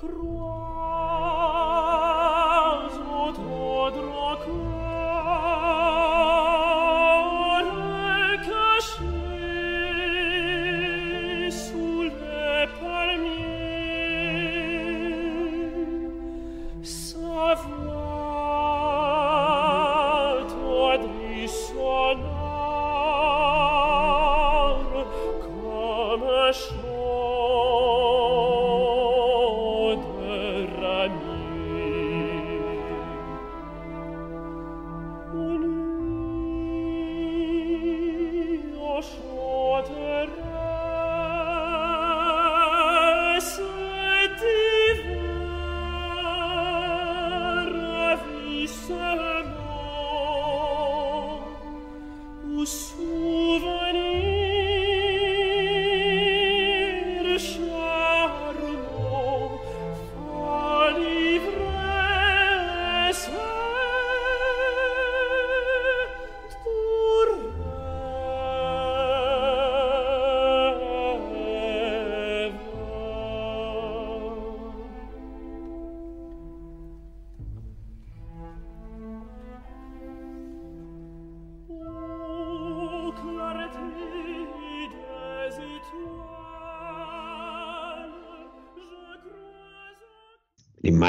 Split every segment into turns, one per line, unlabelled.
кровь.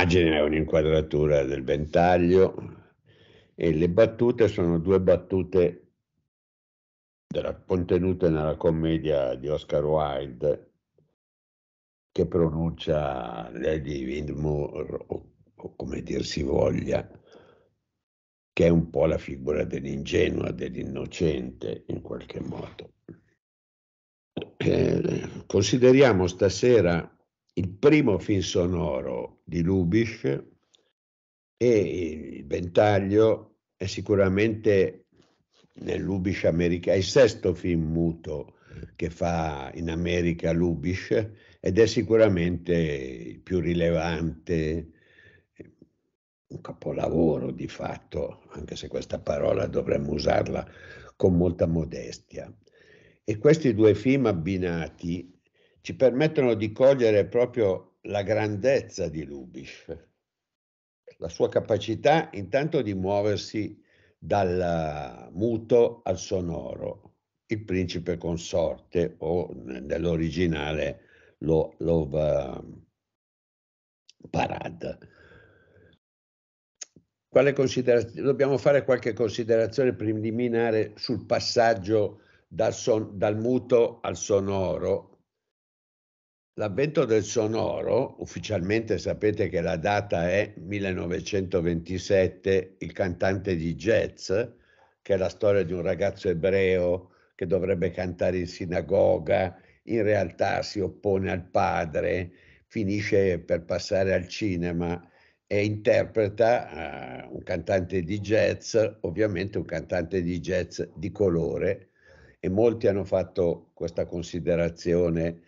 l'immagine è un'inquadratura del ventaglio e le battute sono due battute della, contenute nella commedia di Oscar Wilde che pronuncia Lady Windmore o, o come dir si voglia che è un po' la figura dell'ingenua, dell'innocente in qualche modo. Eh, consideriamo stasera il primo film sonoro di Lubisch e il Ventaglio è sicuramente nel Lubich americano, il sesto film muto che fa in America Lubisch ed è sicuramente il più rilevante, un capolavoro di fatto, anche se questa parola dovremmo usarla con molta modestia. E questi due film abbinati ci permettono di cogliere proprio la grandezza di Lubich, la sua capacità intanto di muoversi dal muto al sonoro, il principe consorte o nell'originale lo, lo uh, parad. dobbiamo fare qualche considerazione preliminare sul passaggio dal, son, dal muto al sonoro L'avvento del sonoro, ufficialmente sapete che la data è 1927, il cantante di jazz, che è la storia di un ragazzo ebreo che dovrebbe cantare in sinagoga, in realtà si oppone al padre, finisce per passare al cinema e interpreta uh, un cantante di jazz, ovviamente un cantante di jazz di colore, e molti hanno fatto questa considerazione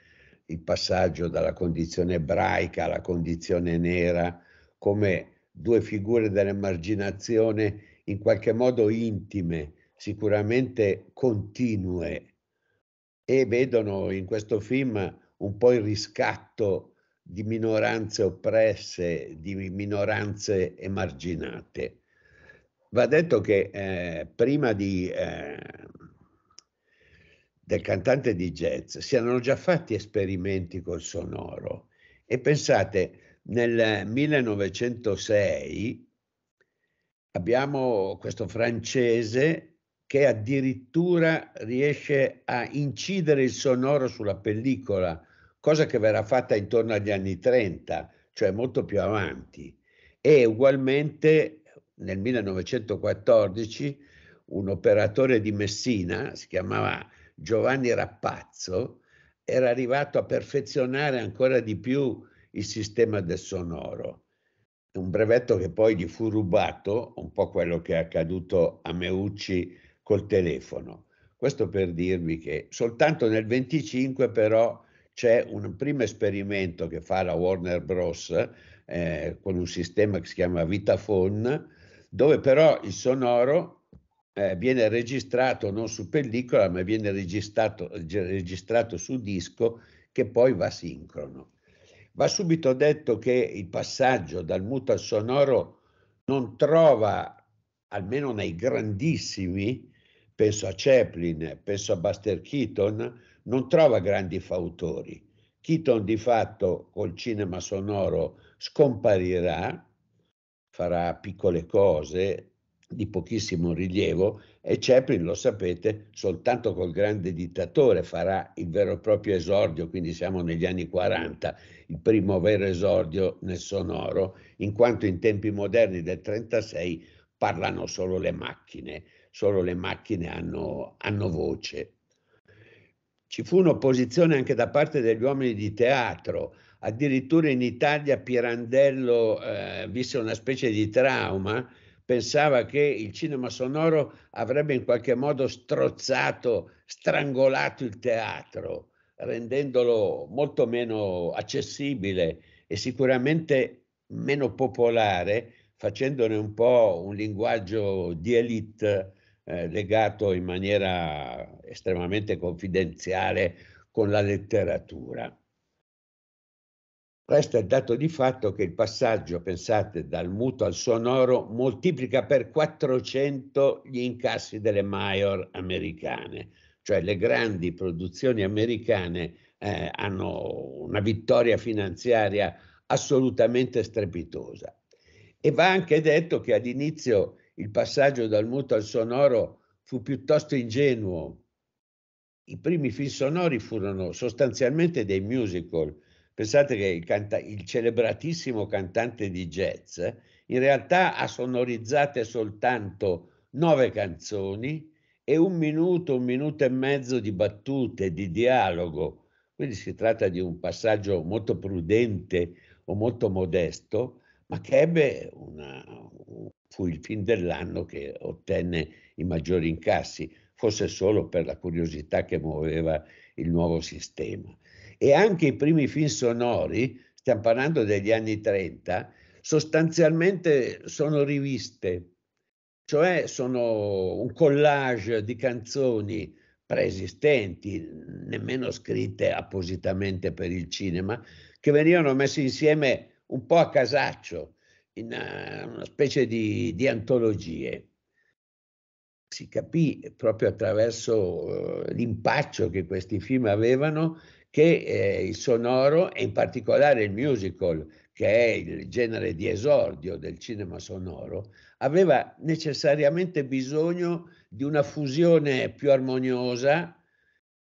il passaggio dalla condizione ebraica alla condizione nera come due figure dell'emarginazione in qualche modo intime, sicuramente continue e vedono in questo film un po' il riscatto di minoranze oppresse, di minoranze emarginate. Va detto che eh, prima di eh, del cantante di jazz si erano già fatti esperimenti col sonoro e pensate nel 1906 abbiamo questo francese che addirittura riesce a incidere il sonoro sulla pellicola, cosa che verrà fatta intorno agli anni 30, cioè molto più avanti. E ugualmente nel 1914 un operatore di Messina, si chiamava Giovanni Rappazzo era arrivato a perfezionare ancora di più il sistema del sonoro. Un brevetto che poi gli fu rubato, un po' quello che è accaduto a Meucci col telefono. Questo per dirvi che soltanto nel 25 però c'è un primo esperimento che fa la Warner Bros. Eh, con un sistema che si chiama Vitaphone, dove però il sonoro eh, viene registrato non su pellicola, ma viene registrato, registrato su disco che poi va sincrono. Va subito detto che il passaggio dal muto al sonoro non trova, almeno nei grandissimi, penso a Chaplin, penso a Buster Keaton, non trova grandi fautori. Keaton di fatto col cinema sonoro scomparirà, farà piccole cose, di pochissimo rilievo e Chaplin, lo sapete, soltanto col grande dittatore farà il vero e proprio esordio, quindi siamo negli anni 40, il primo vero esordio nel sonoro, in quanto in tempi moderni del 1936 parlano solo le macchine, solo le macchine hanno, hanno voce. Ci fu un'opposizione anche da parte degli uomini di teatro, addirittura in Italia Pirandello eh, visse una specie di trauma pensava che il cinema sonoro avrebbe in qualche modo strozzato, strangolato il teatro, rendendolo molto meno accessibile e sicuramente meno popolare, facendone un po' un linguaggio di elite eh, legato in maniera estremamente confidenziale con la letteratura. Resta il dato di fatto che il passaggio, pensate, dal muto al sonoro moltiplica per 400 gli incassi delle Major americane, cioè le grandi produzioni americane eh, hanno una vittoria finanziaria assolutamente strepitosa. E va anche detto che all'inizio il passaggio dal muto al sonoro fu piuttosto ingenuo. I primi film sonori furono sostanzialmente dei musical Pensate che il, canta- il celebratissimo cantante di jazz in realtà ha sonorizzate soltanto nove canzoni e un minuto, un minuto e mezzo di battute, di dialogo. Quindi si tratta di un passaggio molto prudente o molto modesto, ma che ebbe una, fu il film dell'anno che ottenne i maggiori incassi fosse solo per la curiosità che muoveva il nuovo sistema. E anche i primi film sonori, stiamo parlando degli anni 30, sostanzialmente sono riviste, cioè sono un collage di canzoni preesistenti, nemmeno scritte appositamente per il cinema, che venivano messe insieme un po' a casaccio, in eh, una, specie di, di antologie si capì proprio attraverso eh, l'impaccio che questi film avevano che eh, il sonoro e in particolare il musical, che è il genere di esordio del cinema sonoro, aveva necessariamente bisogno di una fusione più armoniosa,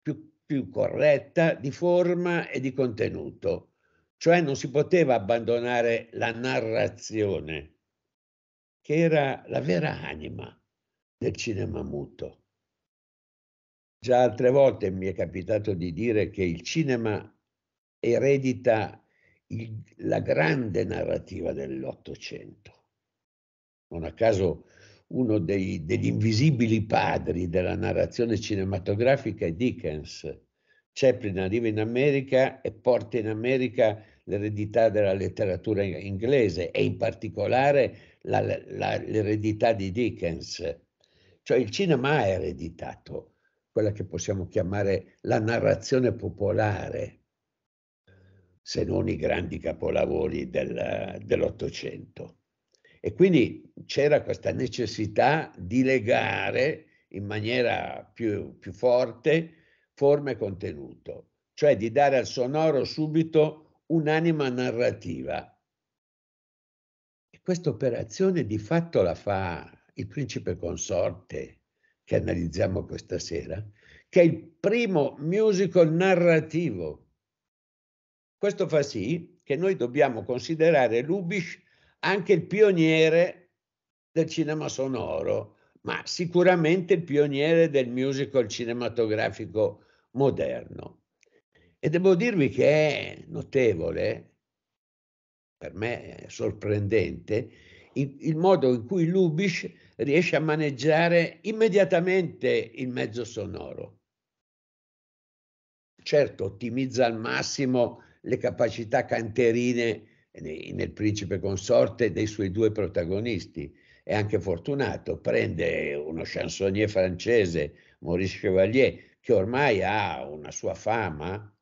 più, più corretta di forma e di contenuto. Cioè non si poteva abbandonare la narrazione, che era la vera anima del cinema muto. Già altre volte mi è capitato di dire che il cinema eredita il, la grande narrativa dell'Ottocento. Non a caso uno dei, degli invisibili padri della narrazione cinematografica è Dickens. Chaplin arriva in America e porta in America l'eredità della letteratura inglese e in particolare la, la, l'eredità di Dickens. Cioè il cinema ha ereditato quella che possiamo chiamare la narrazione popolare, se non i grandi capolavori del, dell'Ottocento. E quindi c'era questa necessità di legare in maniera più, più forte forma e contenuto, cioè di dare al sonoro subito un'anima narrativa. E questa operazione di fatto la fa il principe consorte che analizziamo questa sera, che è il primo musical narrativo. Questo fa sì che noi dobbiamo considerare Lubisch anche il pioniere del cinema sonoro, ma sicuramente il pioniere del musical cinematografico moderno. E devo dirvi che è notevole, per me è sorprendente, il modo in cui Lubisch riesce a maneggiare immediatamente il mezzo sonoro. Certo, ottimizza al massimo le capacità canterine nel principe consorte dei suoi due protagonisti. È anche fortunato, prende uno chansonnier francese, Maurice Chevalier, che ormai ha una sua fama,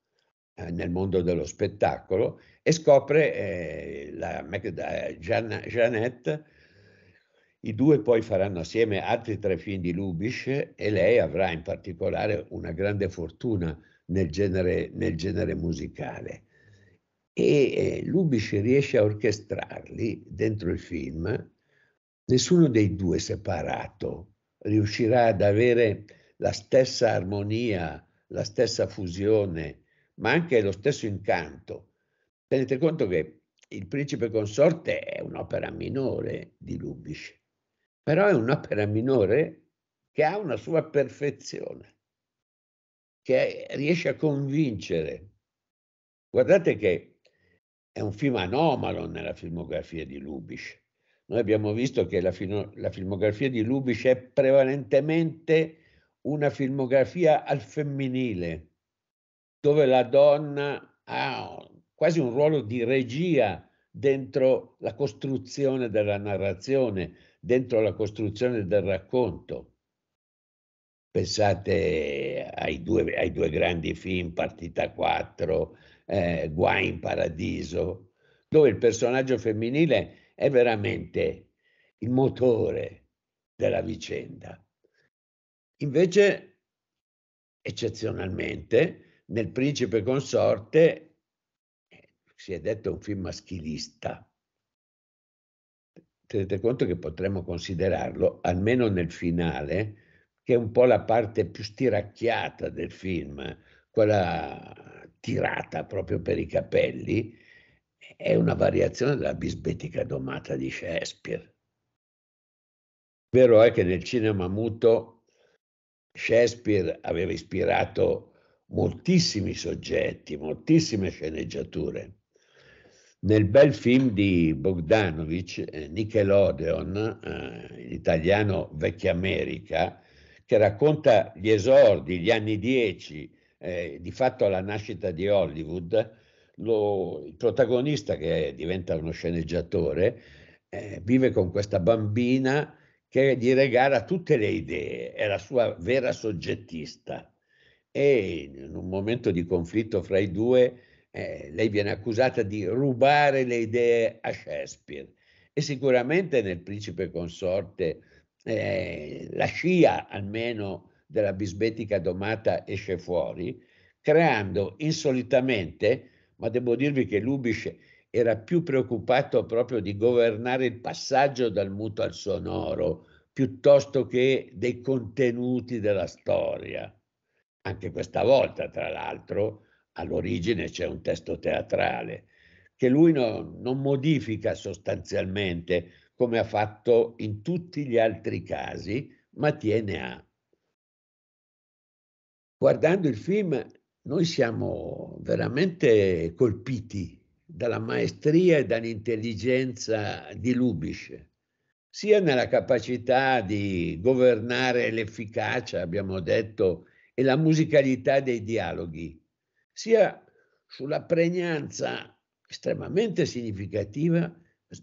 eh, nel mondo dello spettacolo e scopre eh, la, la Gian, eh, Jeanette. I due poi faranno assieme altri tre film di Lubisch e lei avrà in particolare una grande fortuna nel genere, nel genere musicale. E eh, Lubisch riesce a orchestrarli dentro il film. Nessuno dei due separato riuscirà ad avere la stessa armonia, la stessa fusione ma anche lo stesso incanto. Tenete conto che il principe consorte è un'opera minore di Lubitsch, però è un'opera minore che ha una sua perfezione, che riesce a convincere. Guardate che è un film anomalo nella filmografia di Lubitsch. Noi abbiamo visto che la, fino, la filmografia di Lubitsch è prevalentemente una filmografia al femminile, dove la donna ha quasi un ruolo di regia dentro la costruzione della narrazione, dentro la costruzione del racconto. Pensate ai due, ai due grandi film, Partita 4, eh, Guai in Paradiso, dove il personaggio femminile è veramente il motore della vicenda. Invece, eccezionalmente, nel Principe Consorte eh, si è detto un film maschilista. Tenete conto che potremmo considerarlo, almeno nel finale, che è un po' la parte più stiracchiata del film, quella tirata proprio per i capelli, è una variazione della bisbetica domata di Shakespeare. Vero è che nel cinema muto Shakespeare aveva ispirato moltissimi soggetti, moltissime sceneggiature. Nel bel film di Bogdanovic, eh, Nickelodeon, eh, in italiano Vecchia America, che racconta gli esordi, gli anni 10, eh, di fatto la nascita di Hollywood, lo, il protagonista che diventa uno sceneggiatore eh, vive con questa bambina che gli regala tutte le idee, è la sua vera soggettista e in un momento di conflitto fra i due eh, lei viene accusata di rubare le idee a Shakespeare e sicuramente nel principe consorte eh, la scia almeno della bisbetica domata esce fuori creando insolitamente ma devo dirvi che Lubisch era più preoccupato proprio di governare il passaggio dal muto al sonoro piuttosto che dei contenuti della storia anche questa volta, tra l'altro, all'origine c'è un testo teatrale che lui no, non modifica sostanzialmente come ha fatto in tutti gli altri casi, ma tiene a. Guardando il film, noi siamo veramente colpiti dalla maestria e dall'intelligenza di Lubisce, sia nella capacità di governare l'efficacia, abbiamo detto, e la musicalità dei dialoghi, sia sulla pregnanza estremamente significativa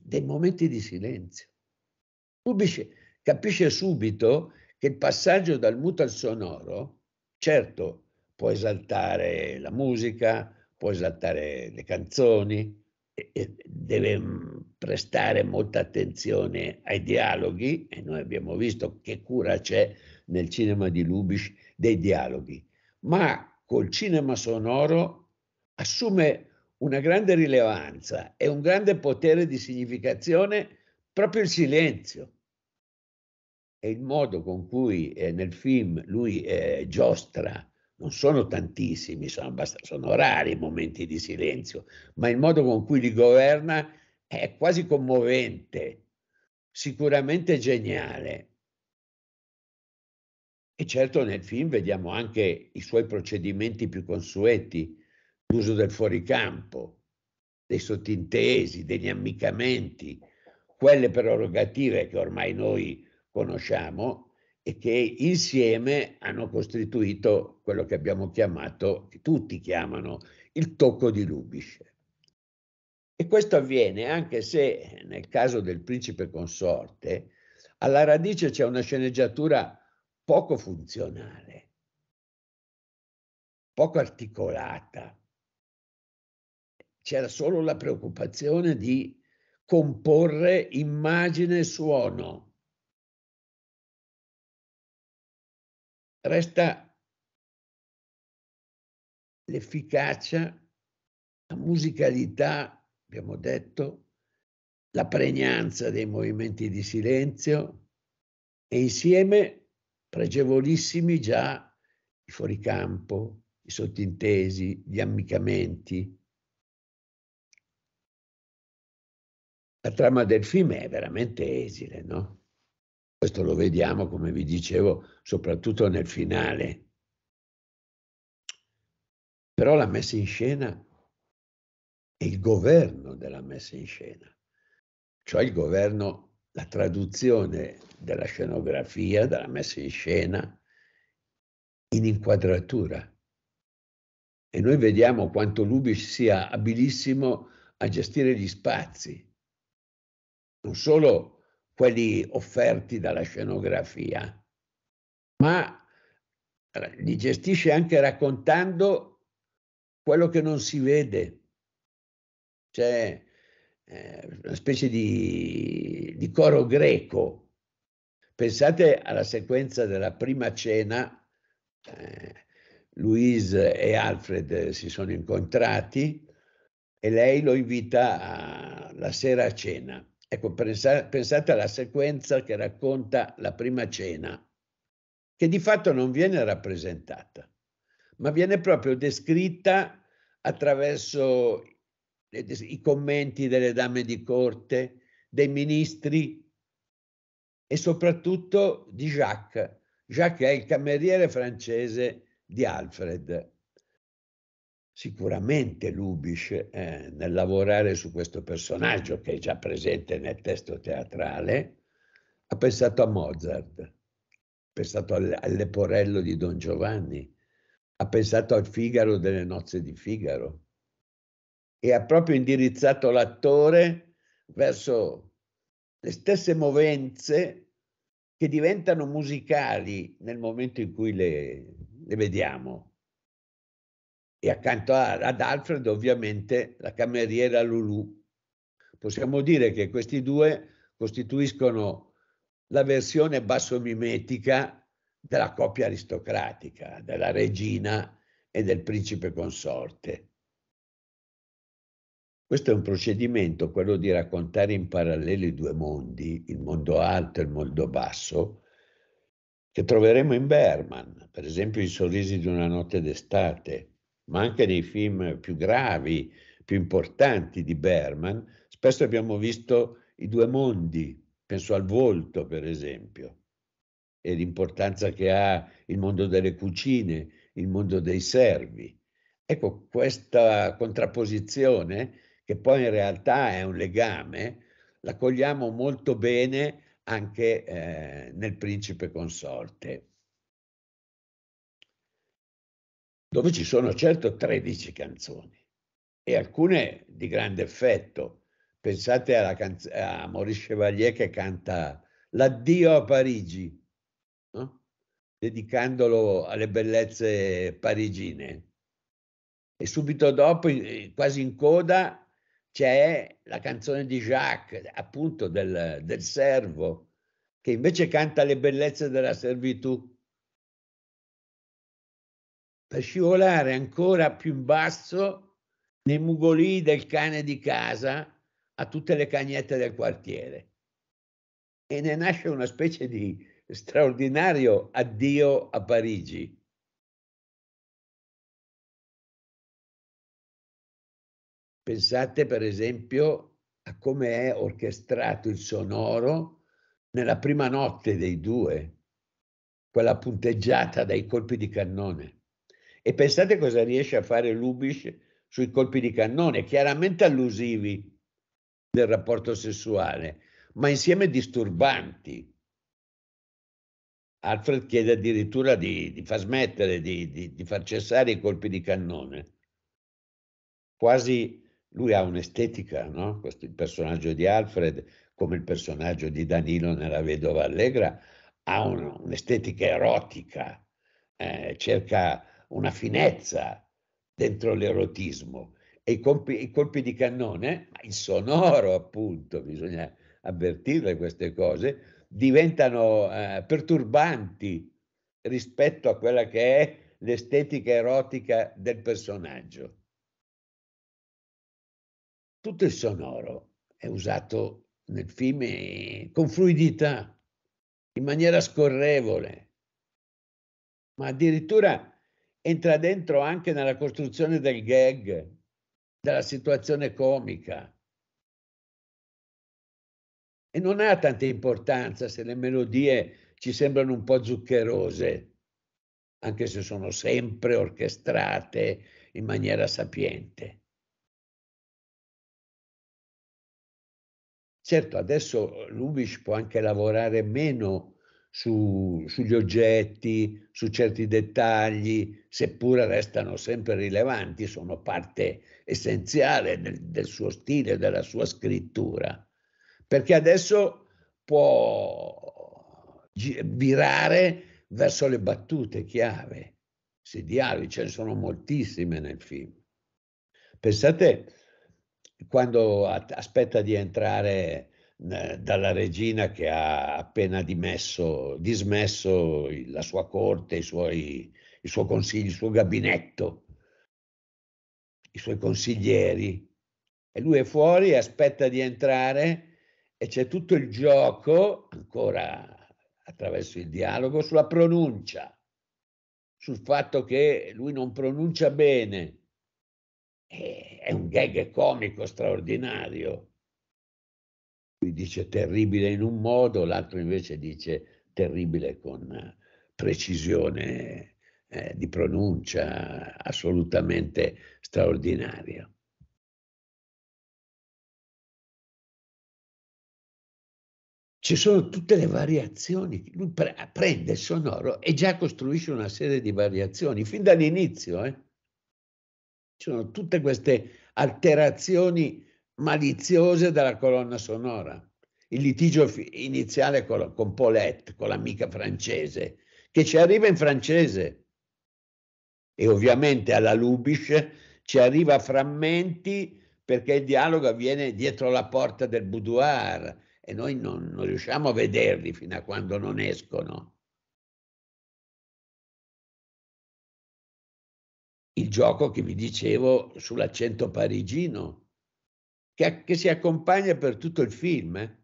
dei momenti di silenzio. Rubisch capisce subito che il passaggio dal muto al sonoro, certo, può esaltare la musica, può esaltare le canzoni, deve mm, prestare molta attenzione ai dialoghi e noi abbiamo visto che cura c'è nel cinema di Lubisch dei dialoghi, ma col cinema sonoro assume una grande rilevanza e un grande potere di significazione proprio il silenzio e il modo con cui eh, nel film lui eh, giostra non sono tantissimi, sono, sono, rari i momenti di silenzio, ma il modo con cui li governa è quasi commovente, sicuramente geniale. E certo nel film vediamo anche i suoi procedimenti più consueti, l'uso del fuoricampo, dei sottintesi, degli ammiccamenti, quelle prerogative che ormai noi conosciamo e che insieme hanno costituito quello che abbiamo chiamato, che tutti chiamano, il tocco di Lubisce. E questo avviene anche se nel caso del principe consorte alla radice c'è una sceneggiatura poco funzionale, poco articolata. C'era
solo la preoccupazione di comporre immagine e suono. Resta l'efficacia, la musicalità,
abbiamo detto, la pregnanza dei movimenti di silenzio e insieme pregevolissimi già i fuoricampo, i sottintesi, gli ammicamenti. La trama del film è veramente esile, no? Questo lo vediamo, come vi dicevo, soprattutto nel finale. Però la messa in scena e il governo della messa in scena, cioè il governo la traduzione della scenografia, della messa in scena, in inquadratura. E noi vediamo quanto Lubic sia abilissimo a gestire gli spazi, non solo quelli offerti dalla scenografia, ma eh, li gestisce anche raccontando quello che non si vede. C'è cioè, eh, una specie di, di coro greco. Pensate alla sequenza della prima cena, eh, Louise e Alfred si sono incontrati e lei lo invita a, la sera a cena. Ecco, pensa, pensate alla sequenza che racconta la prima cena, che di fatto non viene rappresentata, ma viene proprio descritta attraverso i commenti delle dame di corte, dei ministri e soprattutto di Jacques. Jacques è il cameriere francese di Alfred. Sicuramente Lubisch eh, nel lavorare su questo personaggio che è già presente nel testo teatrale ha pensato a Mozart, ha pensato al, Leporello di Don Giovanni, ha pensato al Figaro delle nozze di Figaro e ha proprio indirizzato l'attore verso le stesse movenze che diventano musicali nel momento in cui le, le vediamo. E accanto a, ad Alfred ovviamente la cameriera Lulu. Possiamo dire che questi due costituiscono la versione bassomimetica della coppia aristocratica, della regina e del principe consorte. Questo è un procedimento, quello di raccontare in parallelo i due mondi, il mondo alto e il mondo basso, che troveremo in Berman, per esempio I sorrisi di una notte d'estate, ma anche nei film più gravi, più importanti di Berman, spesso abbiamo visto i due mondi, penso al volto per esempio, e l'importanza che ha il mondo delle cucine, il mondo dei servi. Ecco, questa contrapposizione che poi in realtà è un legame, la cogliamo molto bene anche eh, nel principe consorte, dove ci sono certo 13 canzoni e alcune di grande effetto. Pensate alla canz- a Maurice Chevalier che canta L'addio a Parigi, no? dedicandolo alle bellezze parigine. E subito dopo, quasi in coda, c'è la canzone di Jacques, appunto del, del servo, che invece canta le bellezze della servitù. Per scivolare ancora più in basso nei mugoli del cane di casa a tutte le cagnette del quartiere. E ne
nasce una specie di straordinario addio a Parigi Pensate per esempio a come è orchestrato il sonoro
nella prima notte dei due, quella punteggiata dai colpi di cannone. E pensate cosa riesce a fare Lubisch sui colpi di cannone, chiaramente allusivi del rapporto sessuale, ma insieme disturbanti. Alfred chiede addirittura di, di far smettere, di, di, di, far cessare i colpi di cannone, quasi lui ha un'estetica, no? Questo, il personaggio di Alfred, come il personaggio di Danilo nella Vedova Allegra, ha un, un'estetica erotica, eh, cerca una finezza dentro l'erotismo. E i colpi, i colpi di cannone, il sonoro appunto, bisogna avvertirle queste cose, diventano eh, perturbanti rispetto a quella che è l'estetica erotica del personaggio tutto il sonoro è usato nel film eh, con fluidità, in maniera scorrevole, ma addirittura entra dentro anche nella costruzione del gag, della situazione comica. E non ha tanta importanza se le melodie ci sembrano un po' zuccherose, anche se sono sempre orchestrate in maniera sapiente. Certo, adesso eh, l'Ubish può anche lavorare meno su, sugli oggetti, su certi dettagli, seppure restano sempre rilevanti, sono parte essenziale del, del suo stile, della sua scrittura, perché adesso può virare verso le battute chiave, se dialoghi, ce ne sono moltissime nel film. Pensate quando aspetta di entrare eh, dalla regina che ha appena dimesso, dismesso la sua corte, i suoi, il suo consiglio, il suo gabinetto, i suoi consiglieri. E lui è fuori e aspetta di entrare e c'è tutto il gioco, ancora attraverso il dialogo, sulla pronuncia, sul fatto che lui non pronuncia bene. E è un gag comico straordinario. Lui dice terribile in un modo, l'altro invece dice terribile con eh, precisione eh, di
pronuncia assolutamente straordinaria. Ci sono tutte le variazioni, lui prende il sonoro e già costruisce una serie di variazioni,
fin dall'inizio. Eh? Ci sono tutte queste alterazioni maliziose della colonna sonora. Il litigio iniziale con, con Paulette, con l'amica francese, che ci arriva in francese e ovviamente alla Lubish ci arriva a frammenti perché il dialogo avviene dietro la porta del boudoir e noi non, non riusciamo a vederli
fino a quando non escono. il gioco che vi dicevo sull'accento parigino,
che, che si accompagna per tutto il film, eh?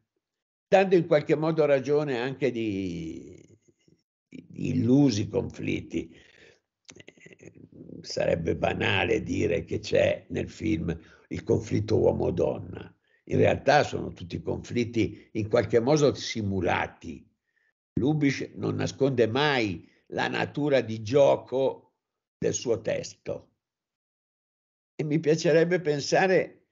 dando in qualche modo ragione anche di, di illusi conflitti. Eh, sarebbe banale dire che c'è nel film il conflitto uomo-donna. In realtà sono tutti conflitti in qualche modo simulati. Lubisch non nasconde mai la natura di gioco del suo testo. E mi piacerebbe pensare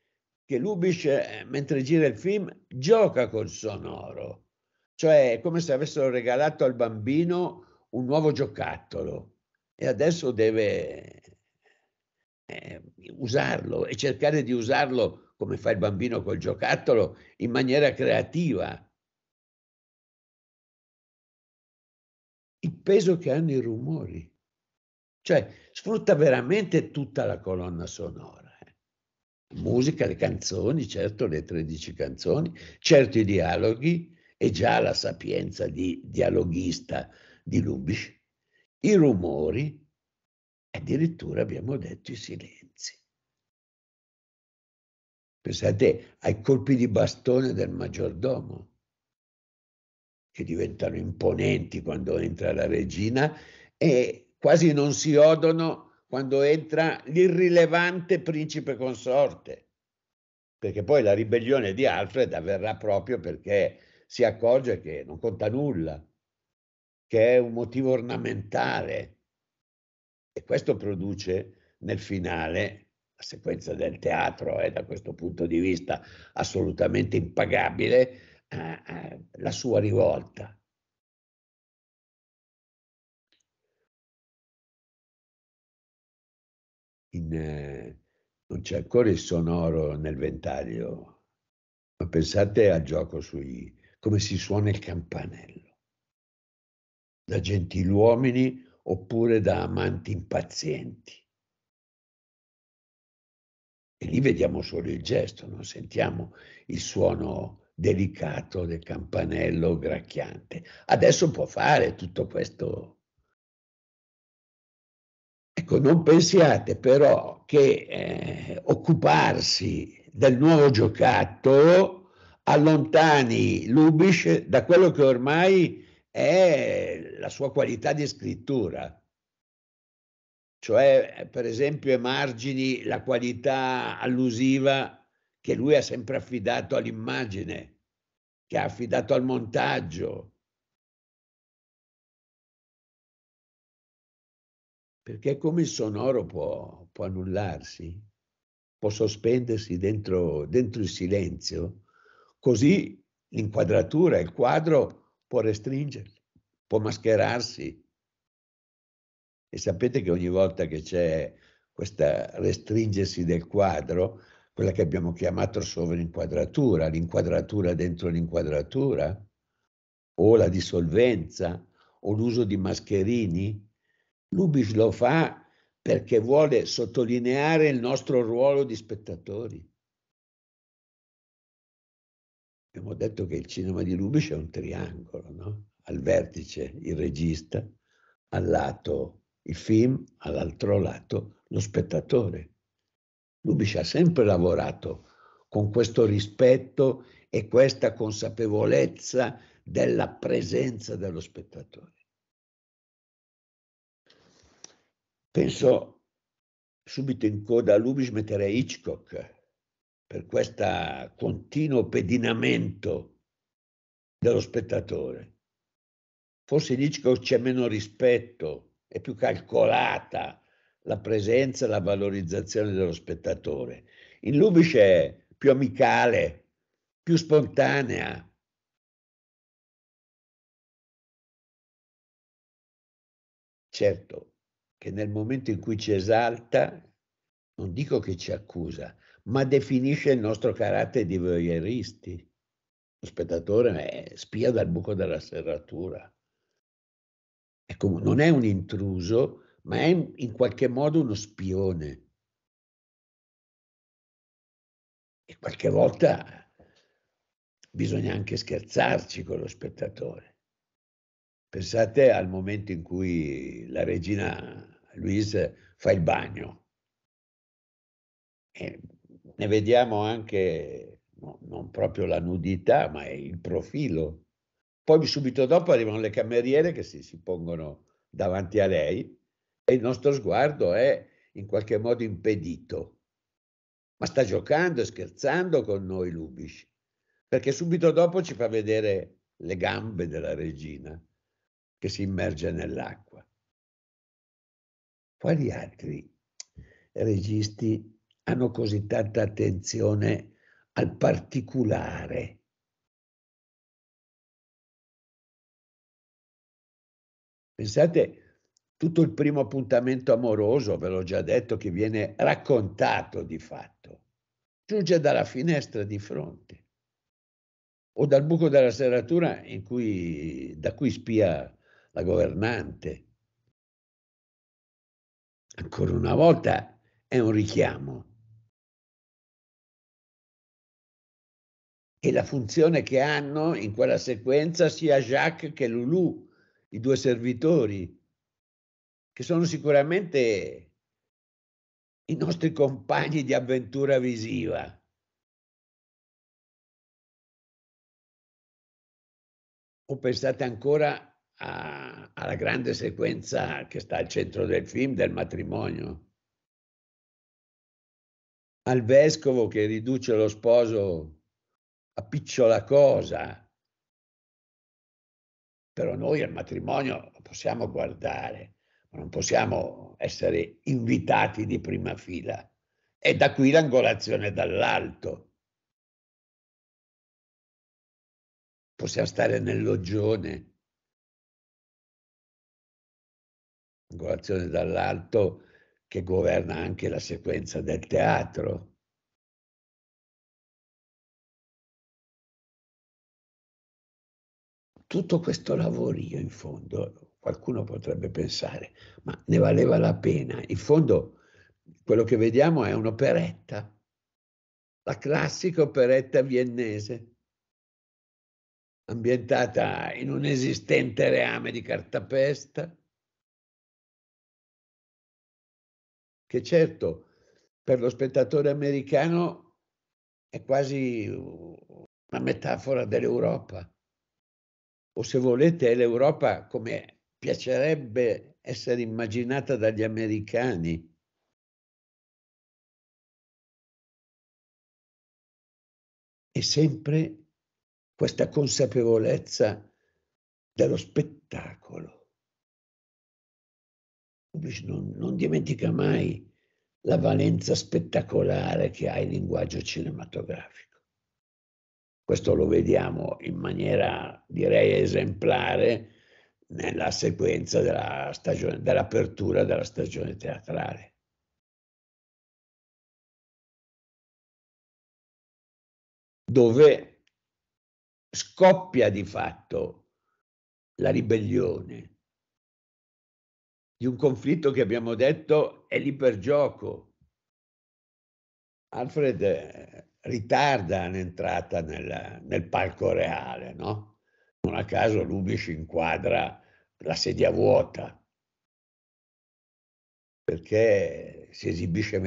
che Lubitsch, eh, mentre gira il film, gioca col sonoro, cioè è come se avessero regalato al bambino un nuovo giocattolo e adesso deve eh, usarlo e cercare di usarlo
come fa il bambino col giocattolo in maniera creativa. Il peso che hanno i rumori.
Cioè sfrutta veramente tutta la colonna sonora. Eh. Musica, le canzoni, certo le 13 canzoni, certi dialoghi e già la sapienza di dialoghista di Lubitsch, i rumori,
addirittura abbiamo detto i silenzi. Pensate ai colpi di bastone del maggiordomo,
che diventano imponenti quando entra la regina e quasi non si odono quando entra l'irrilevante principe consorte, perché poi la ribellione di Alfred avverrà proprio perché si accorge che non conta nulla, che è un motivo ornamentale. E questo produce nel finale la sequenza del teatro, è eh, da questo punto
di vista assolutamente impagabile, eh, eh, la sua rivolta, in, eh, non c'è ancora il sonoro nel
ventaglio, ma pensate al gioco sui come si suona il campanello,
da gentiluomini oppure da amanti impazienti. E lì vediamo solo il gesto,
non sentiamo il suono delicato del campanello gracchiante. Adesso può fare tutto questo Ecco, non pensiate però che eh, occuparsi del nuovo giocattolo allontani Lubish da quello che ormai è la sua qualità di scrittura cioè per esempio emargini la qualità allusiva
che lui ha sempre affidato all'immagine, che ha affidato al montaggio, perché come il sonoro può, può annullarsi, può sospendersi dentro,
dentro il silenzio, così l'inquadratura, il quadro può restringersi, può mascherarsi. E sapete che ogni volta che c'è questa restringersi del quadro, quella che abbiamo chiamato sovrinquadratura, l'inquadratura dentro l'inquadratura, o la dissolvenza, o l'uso di mascherini, Lubis lo fa perché vuole sottolineare il nostro ruolo di spettatori. Abbiamo detto che il cinema di Lubis è un triangolo, no? Al vertice il regista, al lato il film, all'altro lato lo spettatore. Lubis ha sempre lavorato con questo rispetto e questa consapevolezza della presenza dello spettatore. Penso subito in coda a Lubis mettere Hitchcock per questo continuo pedinamento dello spettatore. Forse in Hitchcock c'è meno rispetto, è più calcolata la presenza e la valorizzazione dello spettatore. In Lubis è
più amicale, più spontanea, Certo, che nel momento in cui ci esalta, non dico che ci accusa, ma definisce il
nostro carattere di voyeuristi. Lo spettatore è spia dal buco della
serratura. Ecco, non è un intruso, ma è in qualche modo uno spione.
E qualche volta bisogna anche scherzarci con lo spettatore. Pensate al momento in cui la regina Luis fa il bagno. E ne vediamo anche no, non proprio la nudità, ma il profilo. Poi subito dopo arrivano le cameriere che si, si pongono davanti a lei e il nostro sguardo è in qualche modo impedito. Ma sta giocando e scherzando con noi Lubish, perché subito dopo ci fa vedere le gambe della regina che si immerge nell'acqua. Quali altri registi hanno così tanta attenzione
al particolare? Pensate, tutto il primo appuntamento
amoroso, ve l'ho già detto, che viene raccontato di fatto, giunge dalla finestra di fronte o dal buco della serratura cui,
da cui spia la governante ancora una volta è un richiamo. E la funzione che hanno in quella sequenza sia Jacques
che Lulu, i due servitori, che sono sicuramente
i nostri compagni di avventura visiva. O pensate ancora a, alla grande sequenza che sta al centro del film del matrimonio, al vescovo che riduce lo sposo a picciola cosa.
Però noi al matrimonio possiamo guardare, ma non possiamo essere
invitati di prima fila. E da qui l'angolazione dall'alto. Possiamo stare nel loggione. angolazione dall'alto che governa anche la sequenza del teatro. Tutto questo lavorio in fondo, qualcuno potrebbe pensare, ma ne valeva la pena.
In fondo quello che vediamo è un'operetta, la classica
operetta viennese ambientata in un esistente reame di cartapesta,
che certo per lo spettatore americano è quasi una metafora dell'Europa. O se
volete, è l'Europa come piacerebbe essere immaginata dagli americani. E sempre questa consapevolezza dello spettacolo pubblici, non, non
dimentica mai la valenza spettacolare che ha il linguaggio cinematografico. Questo lo vediamo in maniera, direi,
esemplare nella sequenza della stagione, dell'apertura della stagione teatrale. dove scoppia di fatto
la ribellione di un conflitto che abbiamo detto è lì per gioco. Alfred eh, ritarda l'entrata nel, nel palco reale, no? Non a caso Lubis inquadra la sedia vuota perché si esibisce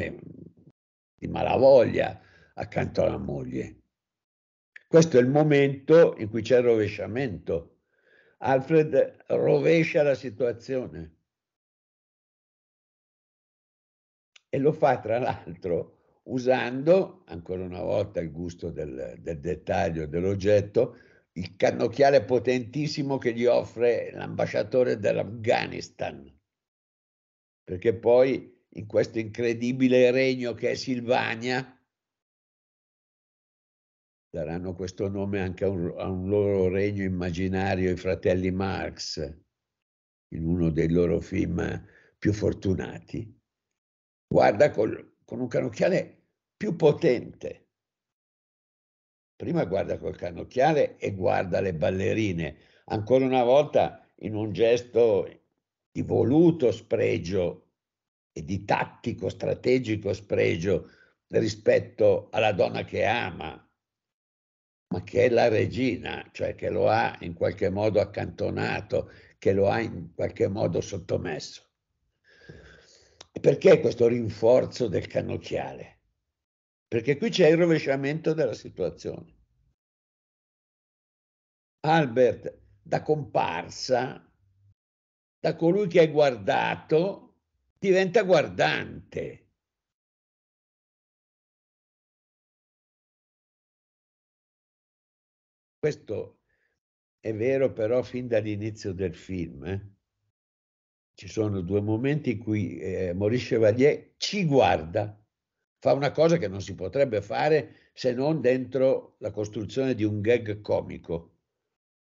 di malavoglia accanto alla moglie. Questo è il momento in cui c'è il rovesciamento. Alfred rovescia la situazione. e lo fa tra l'altro usando ancora una volta il gusto del, del dettaglio dell'oggetto, il cannocchiale potentissimo che gli offre l'ambasciatore dell'Afghanistan, perché poi in questo incredibile regno che è Silvania daranno questo nome anche a un, a un loro regno immaginario, i fratelli Marx, in uno dei loro film più fortunati guarda col, con un cannocchiale più potente. Prima guarda col cannocchiale e guarda le ballerine. Ancora una volta, in un gesto di voluto spregio e di tattico, strategico spregio rispetto alla donna che ama, ma che è la regina, cioè che lo ha in qualche modo accantonato, che lo ha in qualche modo sottomesso. Perché questo rinforzo del cannocchiale? Perché qui c'è il rovesciamento della situazione. Albert, da
comparsa, da colui che è guardato, diventa guardante. Questo è vero però fin
dall'inizio del film. Eh? Ci sono due momenti in cui eh, Maurice Chevalier ci guarda, fa una cosa che non si potrebbe fare se non dentro la costruzione di un gag comico.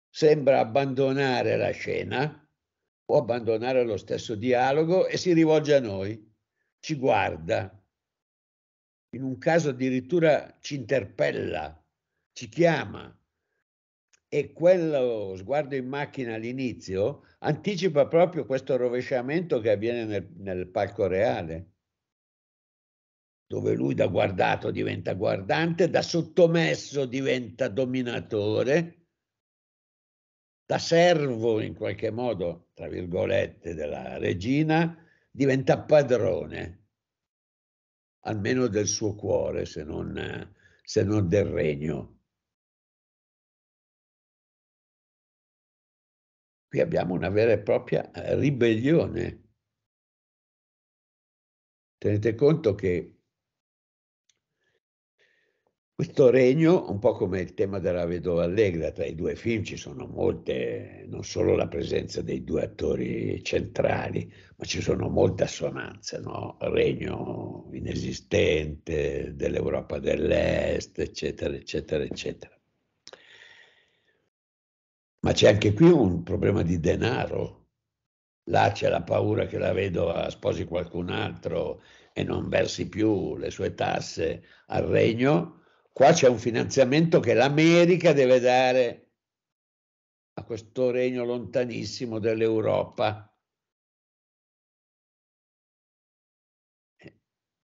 Sembra abbandonare la scena o abbandonare lo stesso dialogo e si rivolge a noi, ci guarda. In un caso addirittura ci interpella, ci chiama e quello sguardo in macchina all'inizio anticipa proprio questo rovesciamento che avviene nel, nel palco reale, dove lui da guardato diventa guardante, da sottomesso diventa dominatore, da servo in qualche modo, tra virgolette, della regina, diventa
padrone, almeno del suo cuore, se non, se non del regno Qui abbiamo una vera e propria eh, ribellione. Tenete conto che
questo regno, un po' come il tema della vedova allegra, tra i due film ci sono molte, non solo la presenza dei due attori centrali, ma ci sono molte assonanze, no? regno inesistente dell'Europa dell'Est, eccetera, eccetera, eccetera. Ma c'è anche qui un problema di denaro. Là c'è la paura che la vedova sposi qualcun altro e non versi più le sue tasse al regno. Qua c'è un finanziamento che l'America deve dare a questo regno lontanissimo dell'Europa.
Eh,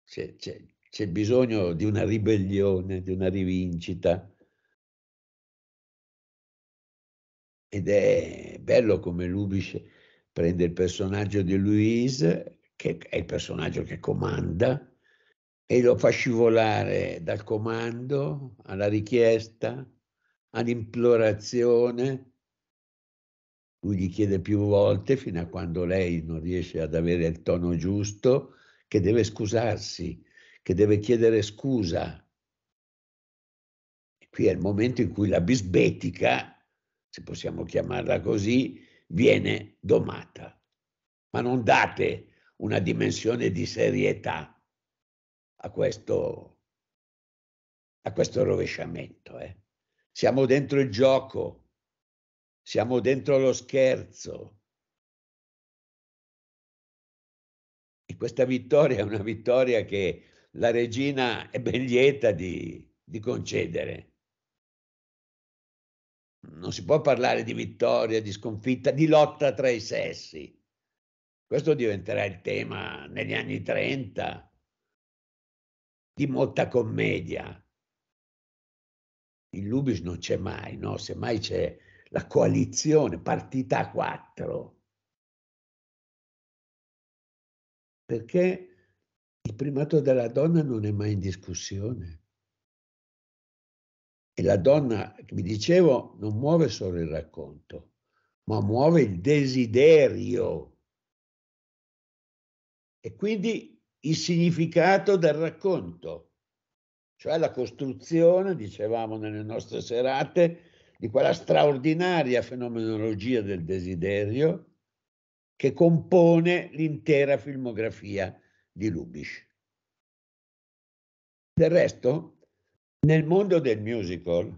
c'è, c'è, c'è bisogno di una ribellione, di una rivincita. ed è
bello come Lubis prende il personaggio di Louise, che è il personaggio che comanda, e lo fa scivolare dal comando alla richiesta, all'implorazione. Lui gli chiede più volte fino a quando lei non riesce ad avere il tono giusto, che deve scusarsi, che deve chiedere scusa. E qui è il momento in cui la bisbetica se possiamo chiamarla così, viene domata. Ma non date una dimensione di serietà a questo, a questo
rovesciamento. Eh. Siamo dentro il gioco, siamo dentro lo scherzo. E questa
vittoria è una vittoria che la regina è ben lieta di, di concedere non si può parlare di vittoria, di sconfitta, di lotta tra i sessi. Questo diventerà il tema negli anni 30 di molta commedia.
Il Lubis non c'è mai, no? Semmai c'è la coalizione, partita 4. Perché il primato della donna non è mai in discussione.
E la donna, vi dicevo, non muove solo il racconto, ma muove il desiderio. E quindi il significato del racconto, cioè la costruzione, dicevamo nelle nostre serate, di quella straordinaria fenomenologia del desiderio che compone l'intera filmografia di Lubisch. Del resto, nel mondo del musical,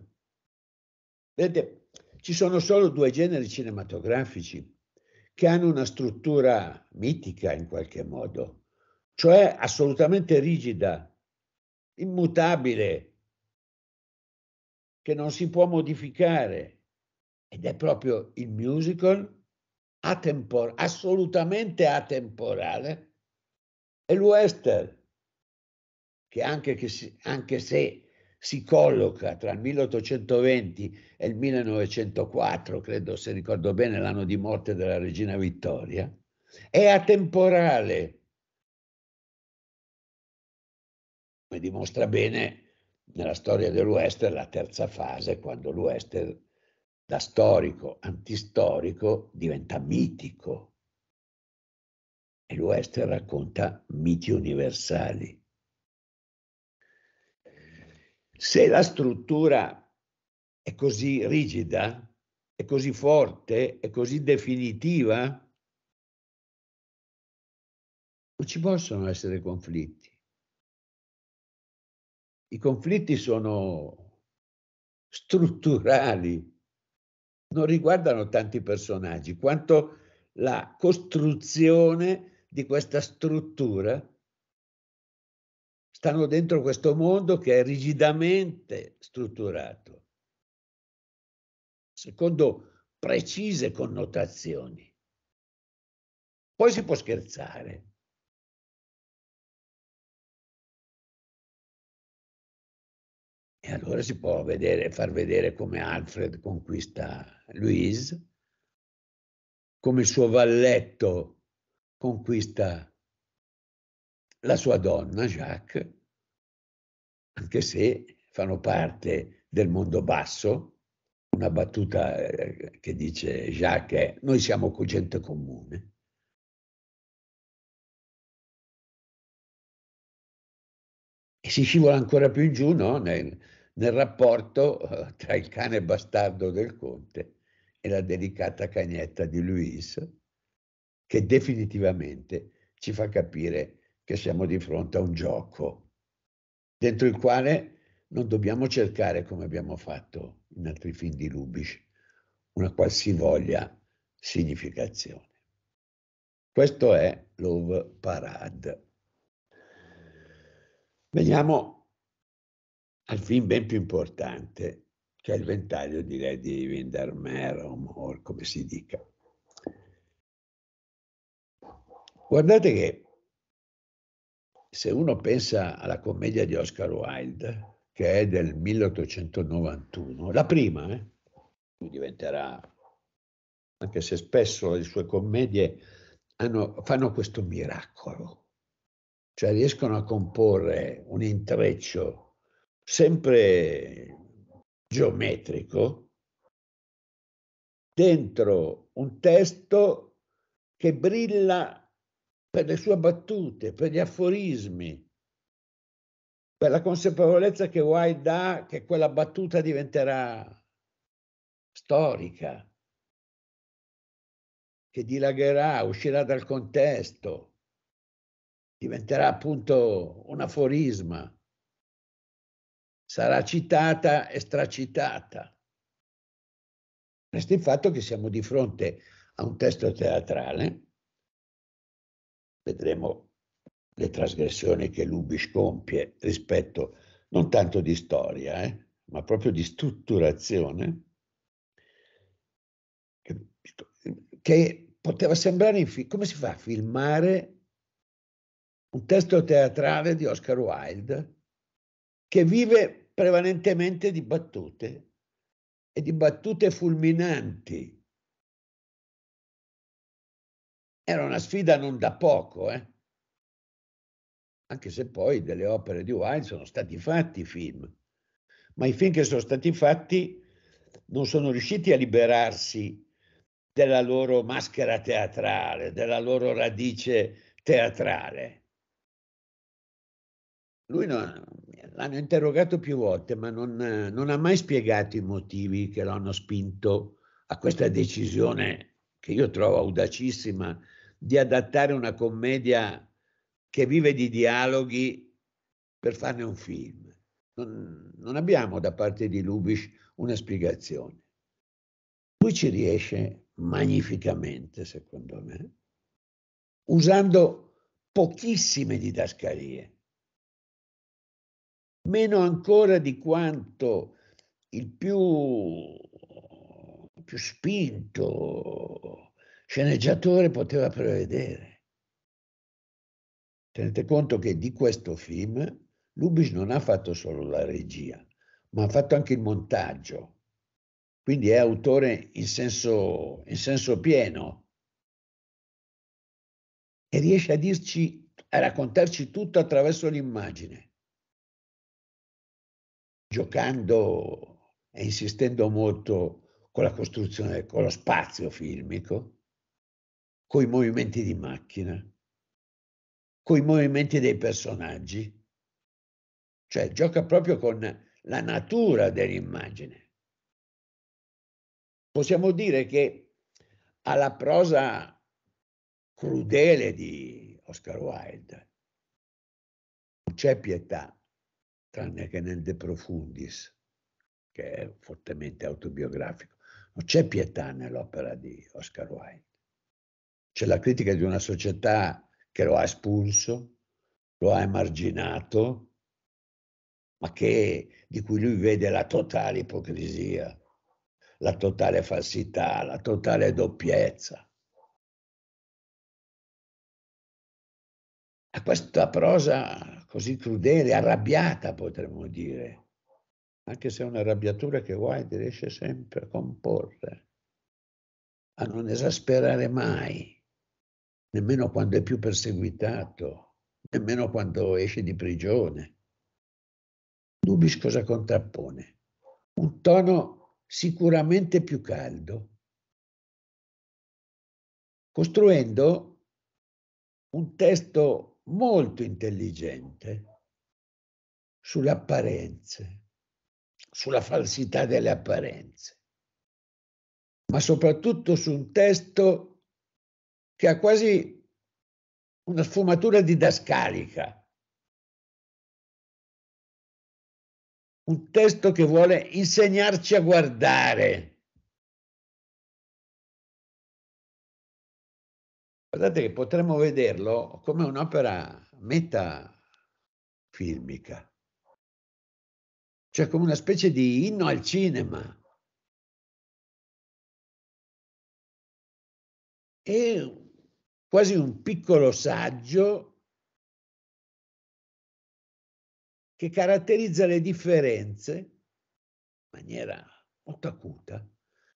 vedete, ci sono solo due generi cinematografici che hanno una struttura mitica in qualche modo, cioè assolutamente rigida, immutabile, che non si può modificare. Ed è proprio il musical atempor- assolutamente atemporale e il western, che anche, che si, anche se si colloca tra il 1820 e il 1904, credo se ricordo bene l'anno di morte della regina Vittoria, è atemporale, come dimostra bene nella storia dell'Western la terza fase, quando l'Western da storico, antistorico, diventa mitico. E l'Western racconta miti universali se la struttura è così rigida, è così forte, è
così definitiva, non ci possono essere conflitti. I conflitti sono
strutturali, non riguardano tanti personaggi quanto la costruzione di questa struttura stanno dentro questo mondo che è rigidamente
strutturato, secondo precise connotazioni. Poi si può scherzare. E allora si può vedere, far vedere come Alfred conquista Louise,
come il suo valletto conquista la sua donna, Jacques, anche se fanno parte del mondo basso, una battuta eh, che dice Jacques
è noi siamo gente comune. E si scivola ancora più in giù no? nel,
nel rapporto eh, tra il cane bastardo del conte e la delicata cagnetta di Luis, che definitivamente ci fa capire che siamo di fronte a un gioco, dentro il quale non dobbiamo cercare, come abbiamo fatto in altri film di Lubitsch, una qualsivoglia significazione. Questo è Love Parade. Veniamo al film ben più importante, che è il ventaglio direi di Windermerum, o come si dica. Guardate che se uno pensa alla commedia di Oscar Wilde, che è del 1891, la prima, eh? diventerà, anche se spesso le sue commedie hanno, fanno questo miracolo, cioè riescono a comporre un intreccio sempre geometrico dentro un testo che brilla per le sue battute, per gli aforismi, per la consapevolezza che Wilde dà che quella battuta diventerà storica, che dilagherà, uscirà dal contesto, diventerà appunto un aforisma, sarà citata e stracitata. Resta il fatto che siamo di fronte a un testo teatrale vedremo le trasgressioni che Lubich compie rispetto non tanto di storia, eh, ma proprio di strutturazione, che, che poteva sembrare come si fa a filmare un testo teatrale di Oscar Wilde che vive prevalentemente
di battute e di battute fulminanti era una sfida non da poco, eh? anche se poi delle opere di Wilde sono stati fatti film,
ma i film che sono stati fatti non sono riusciti a liberarsi della loro maschera teatrale, della loro radice teatrale. Lui non, l'hanno interrogato più volte, ma non, non ha mai spiegato i motivi che l'hanno spinto a questa decisione che io trovo audacissima di adattare una commedia che vive di dialoghi per farne un film. Non, non abbiamo da parte di Lubisch una spiegazione. Lui ci riesce magnificamente, secondo me, usando pochissime didascalie, meno ancora di quanto il più, più spinto sceneggiatore poteva prevedere. Tenete conto che di questo film Lubis non ha fatto solo la regia, ma ha fatto anche il montaggio. Quindi è autore in senso, in senso
pieno. E riesce a dirci, a raccontarci tutto attraverso l'immagine,
giocando e insistendo molto con la costruzione, con lo spazio filmico coi movimenti di macchina, coi movimenti dei personaggi, cioè gioca proprio con la natura dell'immagine. Possiamo dire che alla prosa crudele di Oscar Wilde non c'è pietà, tranne che nel De Profundis, che è fortemente autobiografico, non c'è pietà nell'opera di Oscar Wilde. C'è la critica di una società che lo ha espulso, lo ha emarginato, ma che, di cui lui vede
la totale ipocrisia, la totale falsità, la totale doppiezza. A questa prosa così crudele, arrabbiata potremmo dire, anche
se è un'arrabbiatura che Wilde riesce sempre a comporre, a non esasperare mai nemmeno quando è più perseguitato, nemmeno quando esce di prigione. Nubis cosa contrappone?
Un tono sicuramente più caldo, costruendo un testo molto intelligente sulle apparenze,
sulla falsità delle apparenze, ma soprattutto su un
testo che ha quasi una sfumatura didascalica. Un testo che vuole insegnarci a guardare. Guardate che potremmo vederlo come un'opera metafilmica, cioè come una specie di inno al cinema. E quasi un piccolo saggio che caratterizza le differenze in maniera molto acuta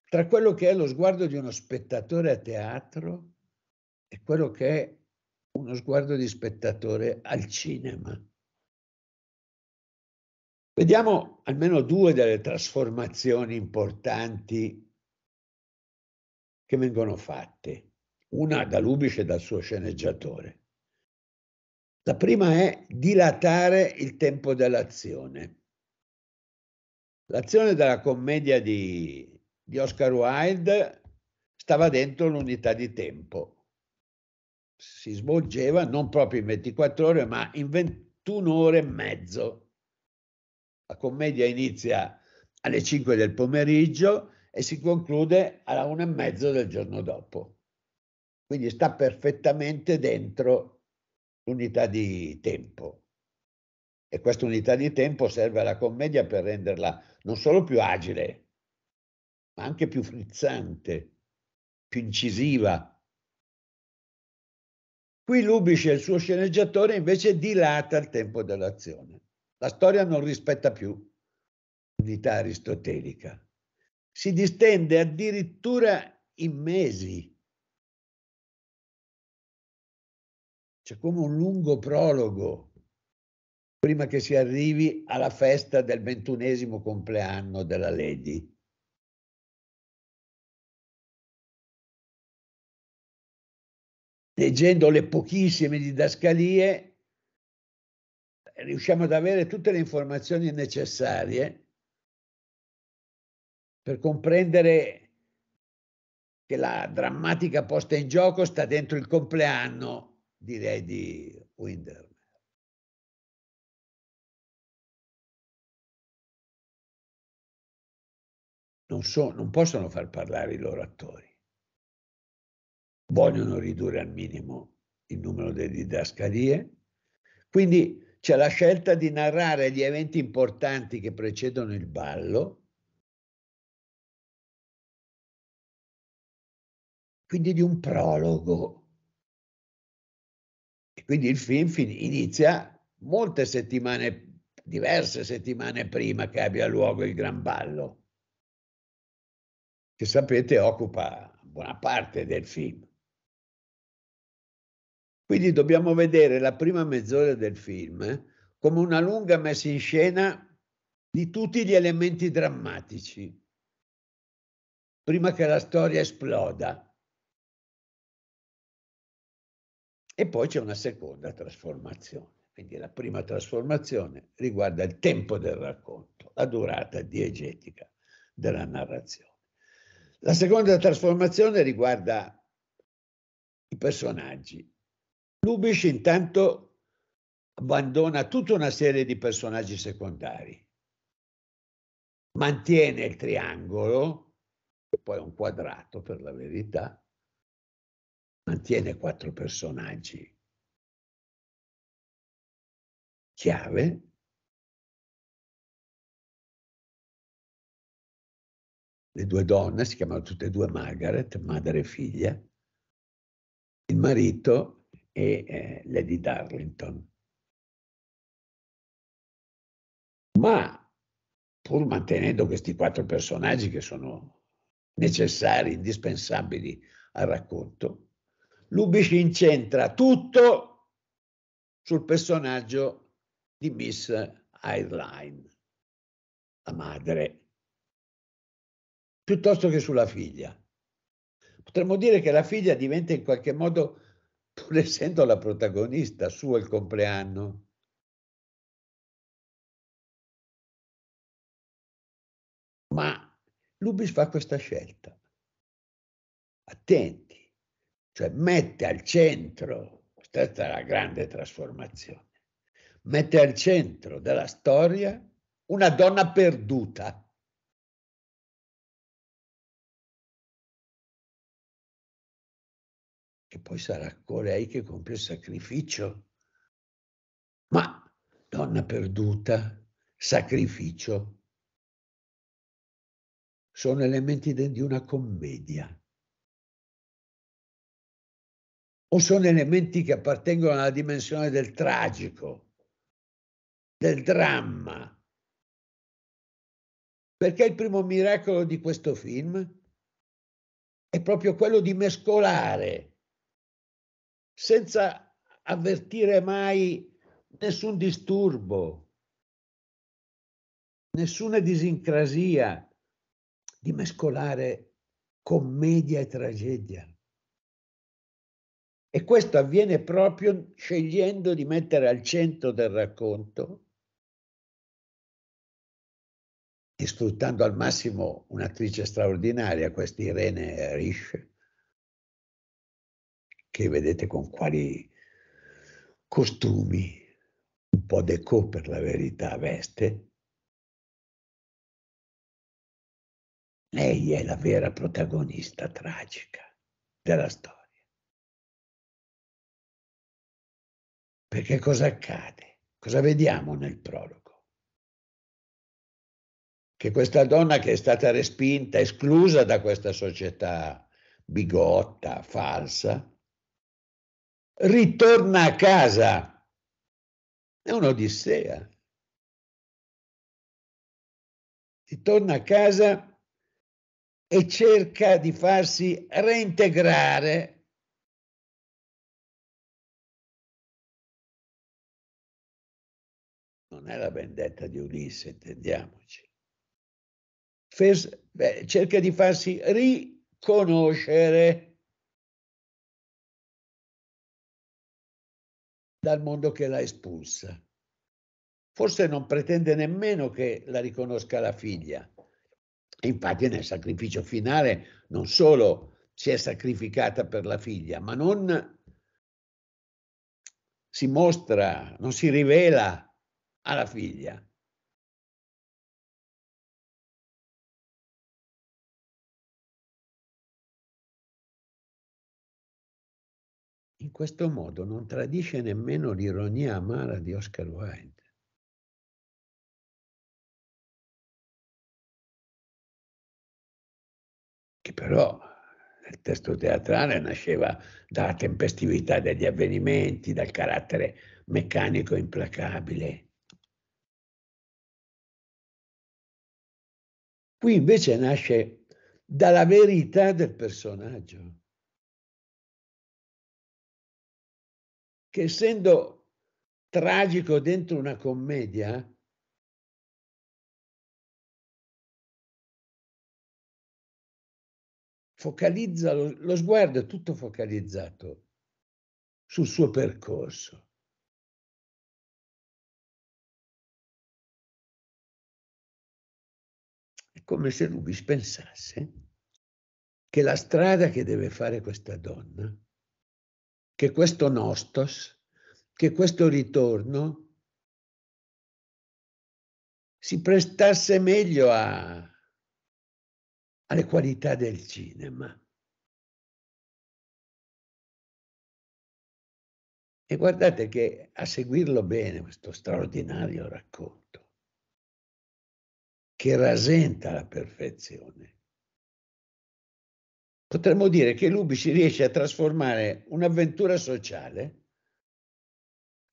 tra quello che è lo sguardo di uno spettatore
a teatro e quello che è uno sguardo di spettatore
al cinema. Vediamo almeno due delle trasformazioni importanti che vengono
fatte una da Lubice e dal suo sceneggiatore. La prima è dilatare il tempo dell'azione. L'azione della commedia di, di Oscar Wilde stava dentro l'unità di tempo. Si svolgeva non proprio in 24 ore, ma in 21 ore e mezzo. La commedia inizia alle 5 del pomeriggio e si conclude alla 1 e mezzo del giorno dopo. Quindi sta perfettamente dentro l'unità di tempo. E questa unità di tempo serve alla commedia per renderla non solo più agile, ma anche più frizzante, più incisiva. Qui Lubisch e il suo sceneggiatore invece dilata il tempo dell'azione. La storia non rispetta più
l'unità aristotelica. Si distende addirittura in mesi C'è come un lungo prologo prima che si arrivi alla festa del ventunesimo compleanno della Lady. Leggendo le pochissime didascalie, riusciamo ad avere tutte le informazioni necessarie per comprendere che la drammatica posta in gioco sta dentro il compleanno direi di Winderman. Non, so, non possono far parlare i loro attori. Vogliono ridurre al minimo il numero delle didascalie. Quindi c'è la scelta di narrare gli eventi importanti che precedono il ballo. Quindi di un prologo quindi il film fin-
inizia molte settimane, diverse settimane prima che abbia luogo il
gran ballo, che sapete occupa buona parte del film. Quindi dobbiamo vedere la prima
mezz'ora del film eh, come una lunga messa in scena di tutti gli elementi
drammatici, prima che la storia esploda E poi c'è una seconda trasformazione.
Quindi la prima trasformazione riguarda il tempo del racconto, la durata diegetica della narrazione. La seconda trasformazione riguarda i personaggi. Lubish intanto abbandona tutta una serie di personaggi secondari, mantiene il triangolo, che poi è un quadrato per la verità,
mantiene quattro personaggi chiave le due donne, si chiamano tutte e due Margaret, madre e figlia, il marito e eh, Lady Darlington. Ma pur mantenendo questi quattro personaggi che sono necessari, indispensabili
al racconto, Lubitsch incentra tutto sul personaggio di Miss Airline, la madre, piuttosto che sulla figlia. Potremmo dire
che la figlia diventa in qualche modo, pur essendo la protagonista, suo il compleanno. Ma Lubis fa questa scelta. Attento
cioè mette al centro, questa è la grande trasformazione,
mette al centro della storia una donna perduta. E poi sarà colei che compie il sacrificio. Ma donna perduta, sacrificio, sono elementi di una commedia. o sono elementi che appartengono alla dimensione del tragico, del dramma. Perché il primo miracolo di questo film è proprio quello di mescolare, senza avvertire mai nessun disturbo, nessuna
disincrasia, di mescolare commedia e tragedia
e questo avviene proprio scegliendo di mettere al centro del racconto
e sfruttando al massimo un'attrice straordinaria, questa Irene Risch,
che vedete con quali costumi, un po' déco per la verità, veste. Lei è la vera protagonista tragica della storia. Perché cosa accade? Cosa vediamo nel prologo?
Che questa donna che è stata respinta, esclusa da questa società bigotta,
falsa, ritorna a casa. È un'odissea. Ritorna a casa e cerca di farsi reintegrare non è la vendetta di Ulisse, intendiamoci. Fes, beh, cerca di farsi riconoscere dal mondo che l'ha espulsa. Forse non pretende nemmeno che la riconosca la figlia.
Infatti nel sacrificio finale non solo si è sacrificata per la figlia, ma non si mostra,
non si rivela alla figlia. In questo modo non tradisce nemmeno l'ironia amara di Oscar Wilde. Che però nel testo teatrale nasceva dalla tempestività degli avvenimenti, dal carattere meccanico implacabile Qui invece nasce dalla verità del personaggio, che essendo tragico dentro una commedia, focalizza lo, lo sguardo, tutto focalizzato sul suo percorso. come se Rubis pensasse che la strada che deve fare questa donna, che questo nostos, che questo ritorno si prestasse meglio a, alle qualità del cinema. E guardate che a seguirlo bene questo straordinario racconto, che rasenta la perfezione. Potremmo dire che Lubici
riesce a trasformare un'avventura sociale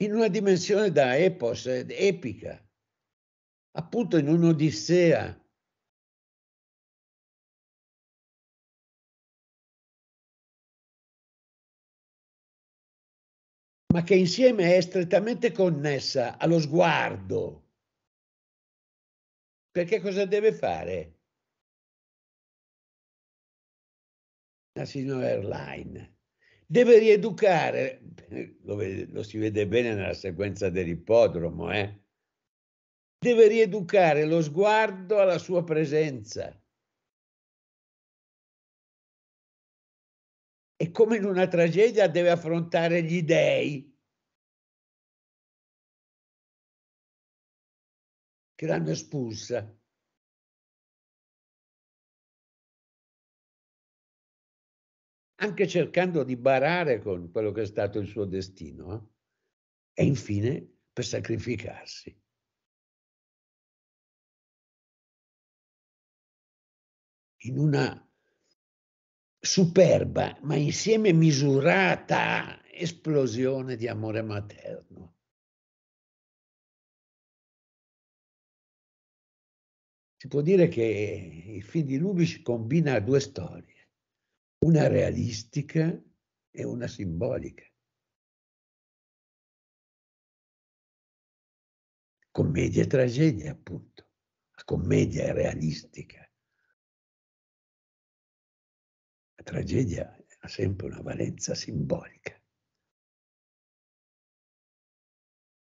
in una
dimensione da epos, epica, appunto in un'odissea ma che insieme è strettamente connessa allo sguardo perché cosa deve fare? La signora Airline
deve rieducare, lo, lo, si vede bene nella sequenza
dell'ippodromo, eh? deve rieducare lo sguardo alla sua presenza. E come in una tragedia deve affrontare gli dèi. che l'hanno espulsa. Anche cercando di barare con quello che è stato il suo destino. Eh? E infine per sacrificarsi. In una superba ma insieme misurata esplosione di amore materno. si può dire che il film di Lubitsch combina due storie, una realistica e una simbolica. Commedia e tragedia, appunto. La commedia è realistica. La tragedia ha sempre una valenza simbolica.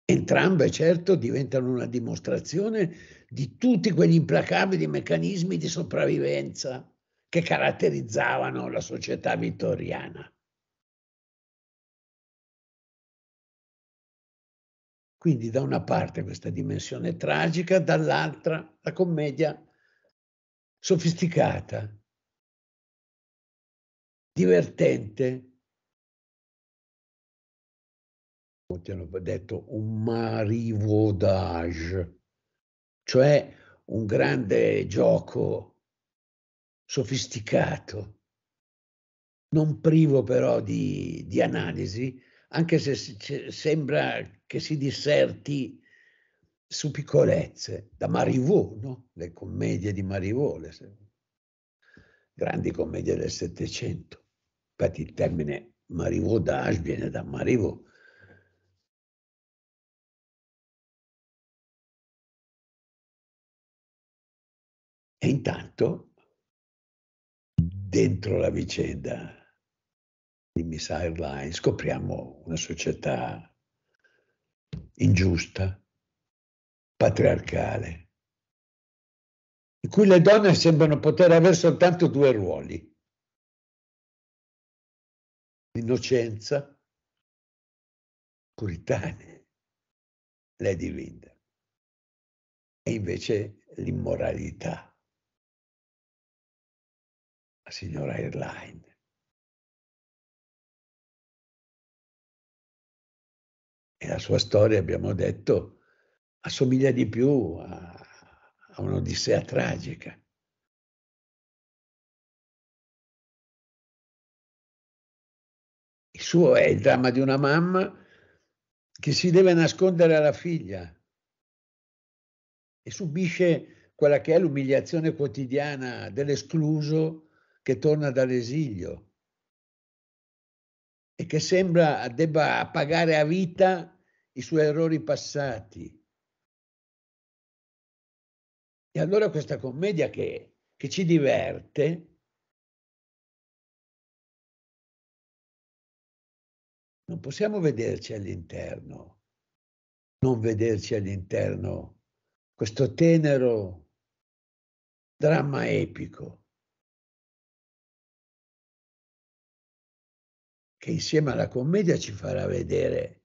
Entrambe, certo, diventano una dimostrazione di tutti quegli implacabili
meccanismi di sopravvivenza che caratterizzavano la società vittoriana. Quindi da una parte questa dimensione tragica, dall'altra la commedia sofisticata, divertente, molti hanno detto un marivodage, cioè un grande
gioco sofisticato, non privo però di, di analisi, anche se, sembra che si disserti su piccolezze, da Marivaux, no? le commedie di Marivaux, le grandi commedie del Settecento. Infatti
il termine Marivaux viene da Marivaux, E intanto, dentro la vicenda di Miss Airline, scopriamo una società ingiusta, patriarcale, in cui le donne sembrano poter avere soltanto due ruoli, innocenza, puritane, Lady Linda, e invece l'immoralità la signora Airline. E la sua storia, abbiamo detto, assomiglia di più a, a un'odissea tragica. Il suo è il dramma di una mamma che si deve nascondere
alla figlia e subisce quella che è l'umiliazione quotidiana dell'escluso che torna dall'esilio
e che sembra debba pagare a vita i suoi errori passati. E allora questa commedia che, che ci diverte non possiamo vederci all'interno, non vederci all'interno questo tenero dramma epico che insieme alla commedia ci farà vedere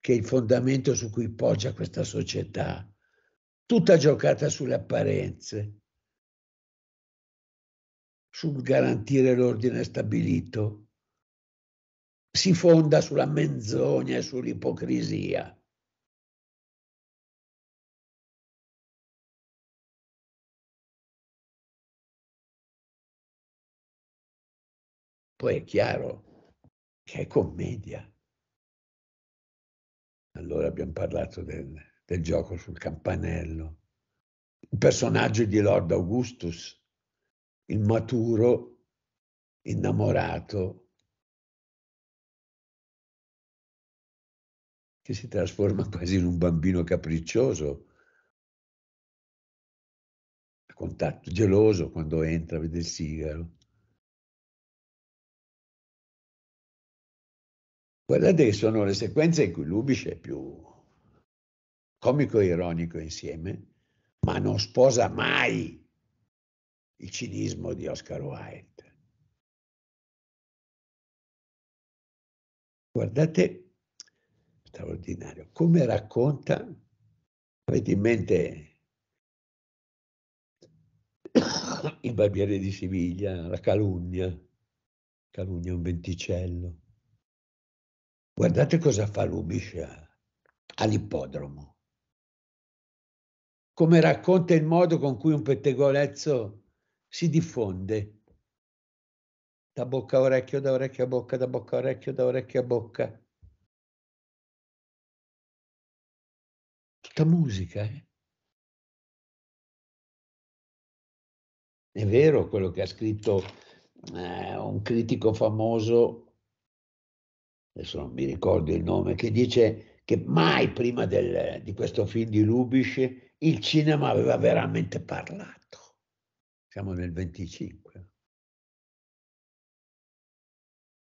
che il fondamento su cui poggia questa società, tutta giocata sulle apparenze, sul garantire l'ordine
stabilito, si fonda sulla menzogna e sull'ipocrisia. Poi è chiaro che è commedia. Allora abbiamo parlato del, del gioco sul campanello. Il personaggio di Lord Augustus, il maturo, innamorato, che si trasforma quasi in un bambino capriccioso, a contatto geloso quando entra, vede il sigaro. Guardate che sono le sequenze in cui Lubis è più comico e ironico insieme, ma non sposa mai il cinismo di Oscar Wilde. Guardate, straordinario, come racconta, avete in mente
il barbiere di Siviglia, la calunnia, calunnia un venticello, Guardate cosa fa Lubiscia all'ippodromo. Come racconta il modo con cui un pettegolezzo si diffonde da bocca
a orecchio, da orecchio a bocca, da bocca a orecchio, da orecchio a bocca. Tutta musica, eh? È vero quello che ha scritto eh, un
critico famoso adesso non mi ricordo il nome, che dice che mai prima del, di questo film di Lubisch il cinema aveva veramente parlato. Siamo nel 25.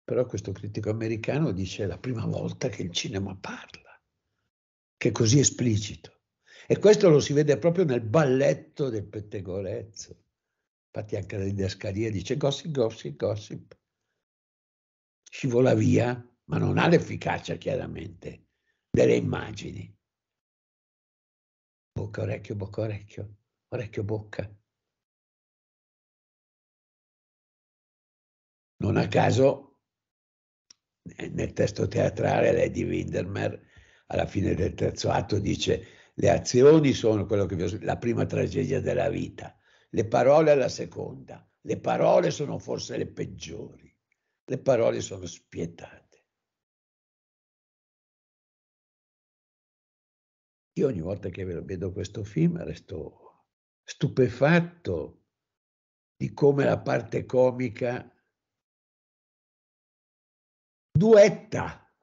Però questo critico americano dice è la prima volta che il cinema parla, che è così esplicito. E questo lo si vede proprio nel balletto del pettegolezzo. Infatti anche la didascalia dice gossip, gossip, gossip. Scivola via ma non ha l'efficacia chiaramente delle
immagini. Bocca, orecchio, bocca, orecchio, orecchio, bocca. Non a caso nel testo teatrale Lady di Windermer
alla fine del terzo atto dice le azioni sono quello che vi ho, la prima tragedia della vita, le parole la seconda, le parole sono forse le peggiori,
le parole sono spietate. Io ogni volta che vedo questo film resto stupefatto di come la parte comica duetta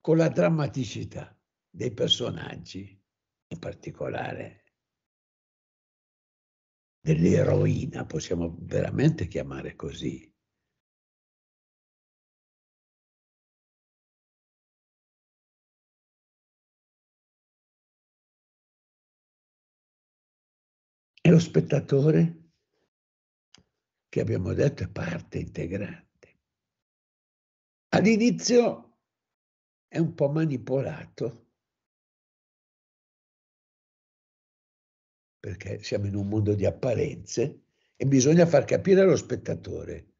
con la drammaticità dei personaggi, in particolare dell'eroina, possiamo veramente chiamare così, E lo spettatore, che abbiamo detto è parte integrante. All'inizio è un po' manipolato perché siamo in un mondo di apparenze e bisogna far capire allo spettatore.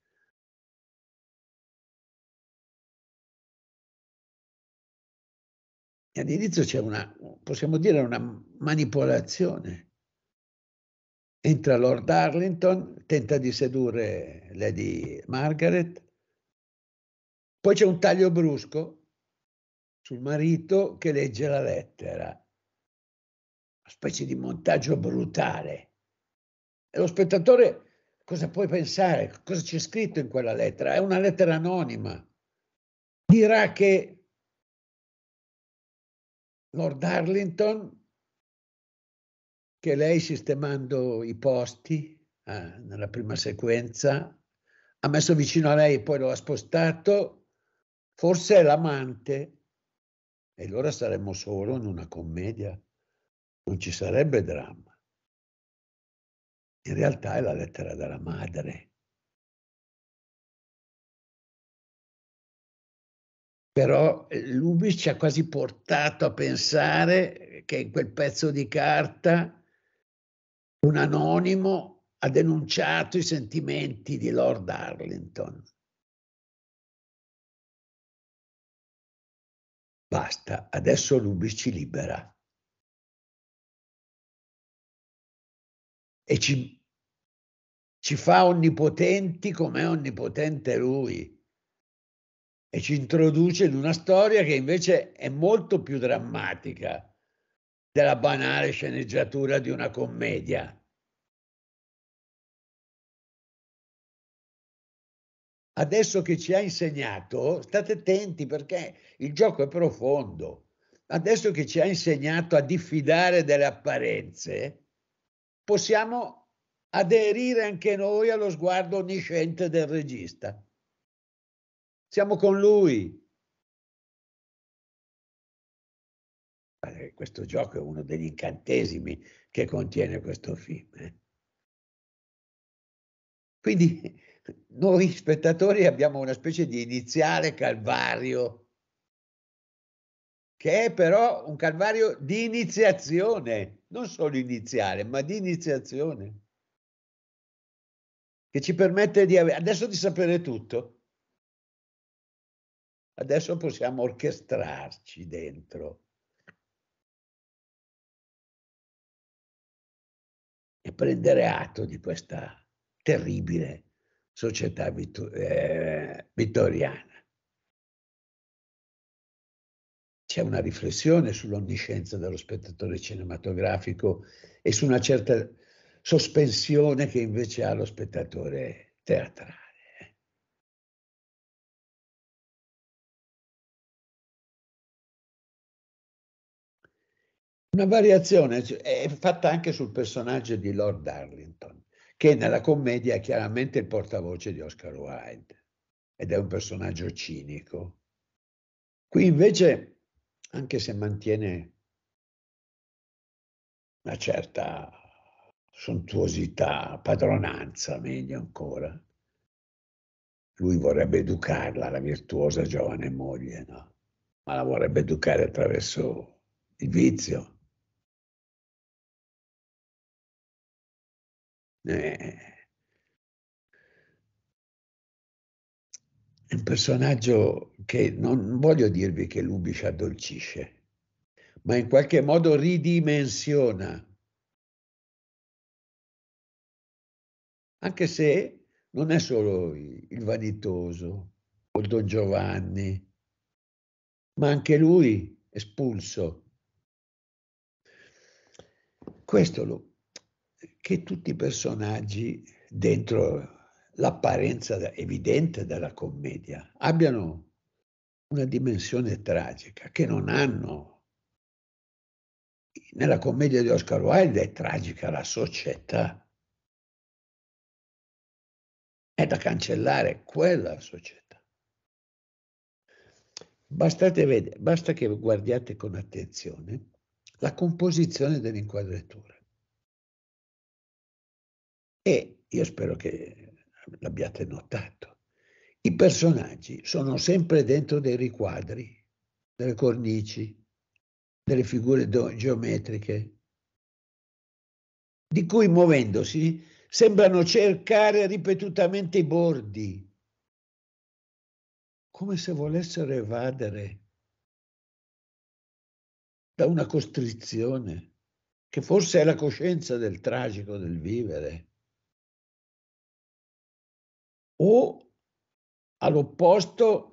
E all'inizio c'è una, possiamo dire, una manipolazione
Entra Lord Arlington, tenta di sedurre Lady Margaret, poi c'è un taglio brusco sul marito che legge la lettera, una specie di montaggio brutale. E lo spettatore cosa puoi pensare? Cosa c'è
scritto in quella lettera? È una lettera anonima. Dirà che Lord Arlington che lei sistemando i posti eh, nella prima sequenza
ha messo vicino a lei poi lo ha spostato, forse è l'amante. E allora saremmo solo in una commedia, non ci sarebbe dramma.
In realtà è la lettera della madre. Però eh, Lubis ci ha quasi portato a pensare che in quel pezzo di carta un anonimo ha denunciato i sentimenti di Lord Arlington. Basta, adesso Lubis ci libera. E ci, ci fa onnipotenti come è
onnipotente lui. E ci introduce in una storia che invece
è molto più drammatica della banale sceneggiatura di una commedia. Adesso che ci ha insegnato, state attenti perché il gioco è
profondo. Adesso che ci ha insegnato a diffidare delle apparenze, possiamo aderire anche noi allo sguardo onnisciente del
regista. Siamo con lui, questo gioco è uno degli incantesimi che contiene questo film. Eh. Quindi noi spettatori abbiamo una specie di iniziale calvario,
che è però un calvario di iniziazione, non solo iniziale, ma di iniziazione, che ci permette di avere, adesso
di sapere tutto. Adesso possiamo orchestrarci dentro prendere atto di questa terribile società vittor- eh, vittoriana.
C'è una riflessione sull'onniscienza dello spettatore cinematografico e su
una certa sospensione che invece ha lo spettatore teatrale. Una variazione eh, è fatta anche sul
personaggio di Lord Darlington, che nella commedia è chiaramente il portavoce di Oscar Wilde ed è un personaggio cinico.
Qui invece,
anche se mantiene una certa sontuosità, padronanza, meglio ancora,
lui vorrebbe educarla, la virtuosa giovane moglie, no? ma la vorrebbe educare attraverso il vizio, Eh, un personaggio che non voglio dirvi che Lubich addolcisce, ma in qualche modo ridimensiona. Anche se non è solo il vanitoso o Don Giovanni, ma anche
lui espulso. Questo lo, che tutti i personaggi dentro l'apparenza evidente della commedia abbiano una dimensione tragica
che non hanno. Nella commedia di Oscar Wilde è tragica la società. È da cancellare quella società. Bastate Vedere, basta
che guardiate con attenzione la composizione dell'inquadratura. E io spero che l'abbiate notato. I personaggi sono sempre dentro dei riquadri, delle cornici, delle figure geometriche, di cui muovendosi sembrano cercare ripetutamente i bordi,
come se volessero evadere da una costrizione che forse è la coscienza del tragico del vivere o all'opposto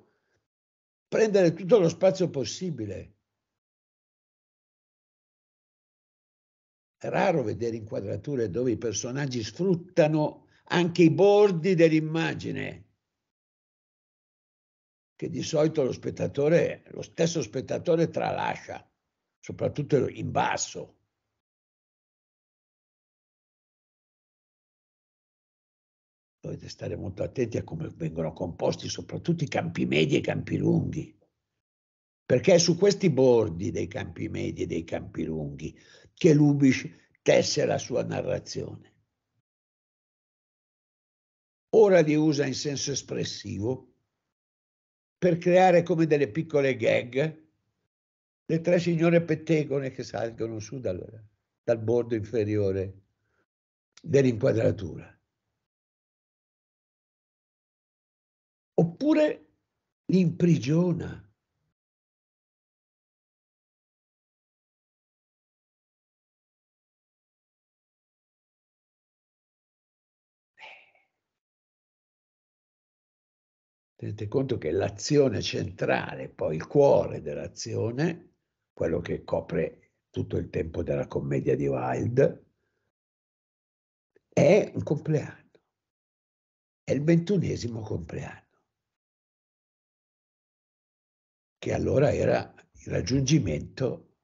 prendere tutto lo spazio possibile. È raro vedere
inquadrature dove i personaggi sfruttano anche i bordi dell'immagine,
che di solito lo spettatore, lo stesso spettatore tralascia, soprattutto in basso. dovete stare molto attenti a come vengono composti soprattutto i campi medi e i campi lunghi, perché è su
questi bordi dei campi medi e dei campi lunghi che Lubitsch tesse la sua narrazione. Ora li usa in senso espressivo per creare come delle piccole gag
le tre signore pettegole che salgono su dal, dal bordo inferiore dell'inquadratura. oppure li imprigiona. Tenete conto che l'azione centrale, poi il cuore
dell'azione, quello che copre tutto il tempo della commedia di Wilde,
è un compleanno. È il ventunesimo compleanno. che allora era il raggiungimento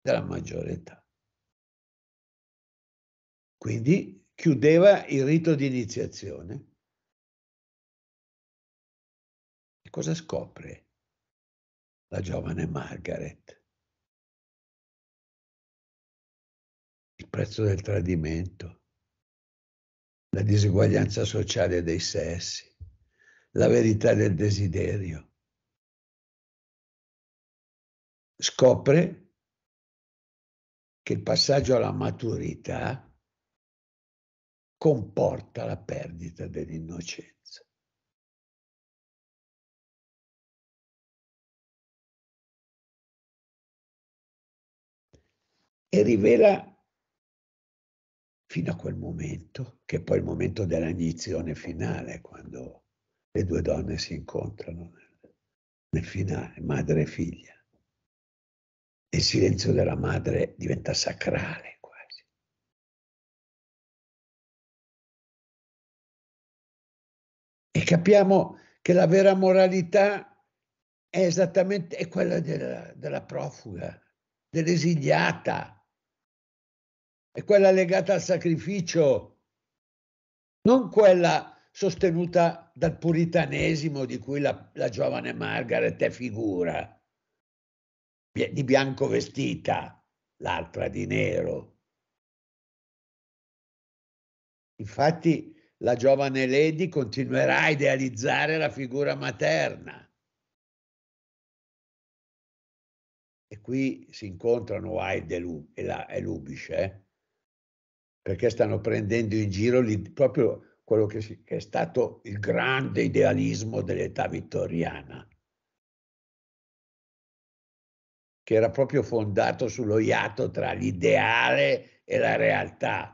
della maggiore età. Quindi chiudeva il rito di iniziazione. E cosa scopre la giovane Margaret? Il prezzo del tradimento, la diseguaglianza sociale dei sessi, la verità del desiderio, scopre che il passaggio alla maturità comporta la perdita dell'innocenza. E rivela fino a quel momento, che è poi il momento della iniezione finale, quando
le due donne si incontrano nel finale, madre e figlia
il silenzio della madre diventa sacrale quasi. E capiamo che la vera moralità è esattamente è quella della,
della profuga, dell'esiliata, è quella legata al sacrificio, non quella sostenuta dal puritanesimo di cui la, la giovane Margaret è figura di bianco vestita, l'altra di nero.
Infatti la giovane Lady continuerà a idealizzare la figura materna. E qui si incontrano Wilde e, Lu, la, e Lubish, eh?
perché stanno prendendo in giro lì, proprio quello che, che è stato il grande idealismo dell'età vittoriana.
che era proprio fondato sullo iato tra l'ideale e la realtà.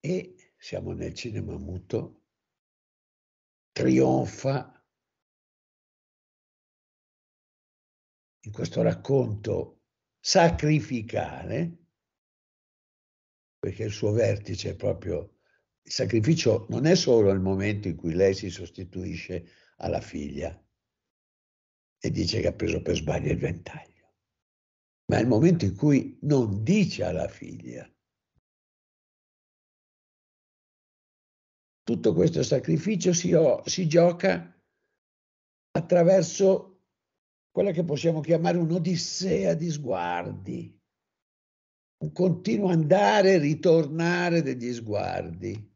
E siamo nel cinema muto, trionfa in questo racconto sacrificale perché il suo
vertice è proprio il sacrificio non è solo il momento in cui lei si sostituisce alla figlia e dice che ha preso per sbaglio il ventaglio,
ma è il momento in cui non dice alla figlia. Tutto questo sacrificio si, si gioca attraverso quella che possiamo chiamare un'odissea
di sguardi un continuo andare e ritornare
degli sguardi,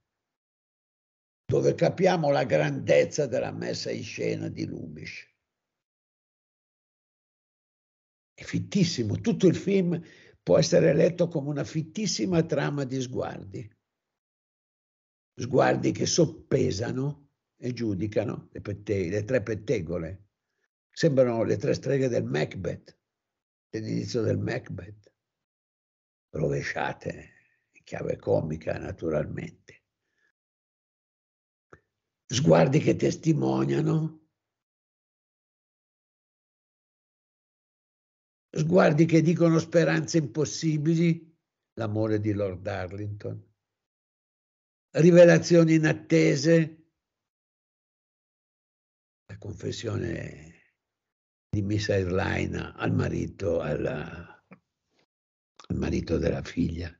dove capiamo la grandezza della messa in scena di Lubitsch.
È fittissimo, tutto il film può essere letto come una fittissima trama di sguardi, sguardi che soppesano e giudicano le, pette- le tre pettegole, sembrano le tre streghe del Macbeth, dell'inizio del Macbeth rovesciate, in chiave
comica naturalmente. Sguardi che testimoniano, sguardi che dicono speranze impossibili, l'amore di Lord Darlington, rivelazioni inattese, la confessione di Miss Irlaina al marito, alla il marito della figlia.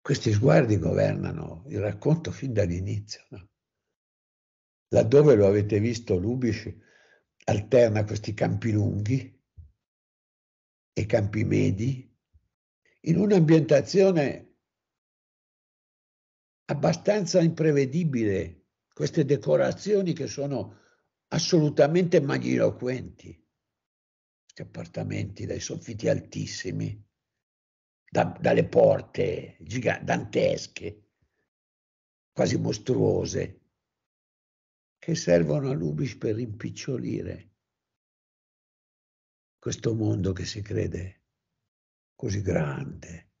Questi sguardi governano il racconto fin dall'inizio. No? Laddove lo avete
visto, Lubisch alterna questi campi lunghi e campi medi in un'ambientazione abbastanza imprevedibile. Queste decorazioni che sono assolutamente magniloquenti. Questi appartamenti dai soffitti altissimi, da, dalle porte gigantesche,
quasi mostruose, che servono a Lubis per rimpicciolire questo mondo che si crede così grande,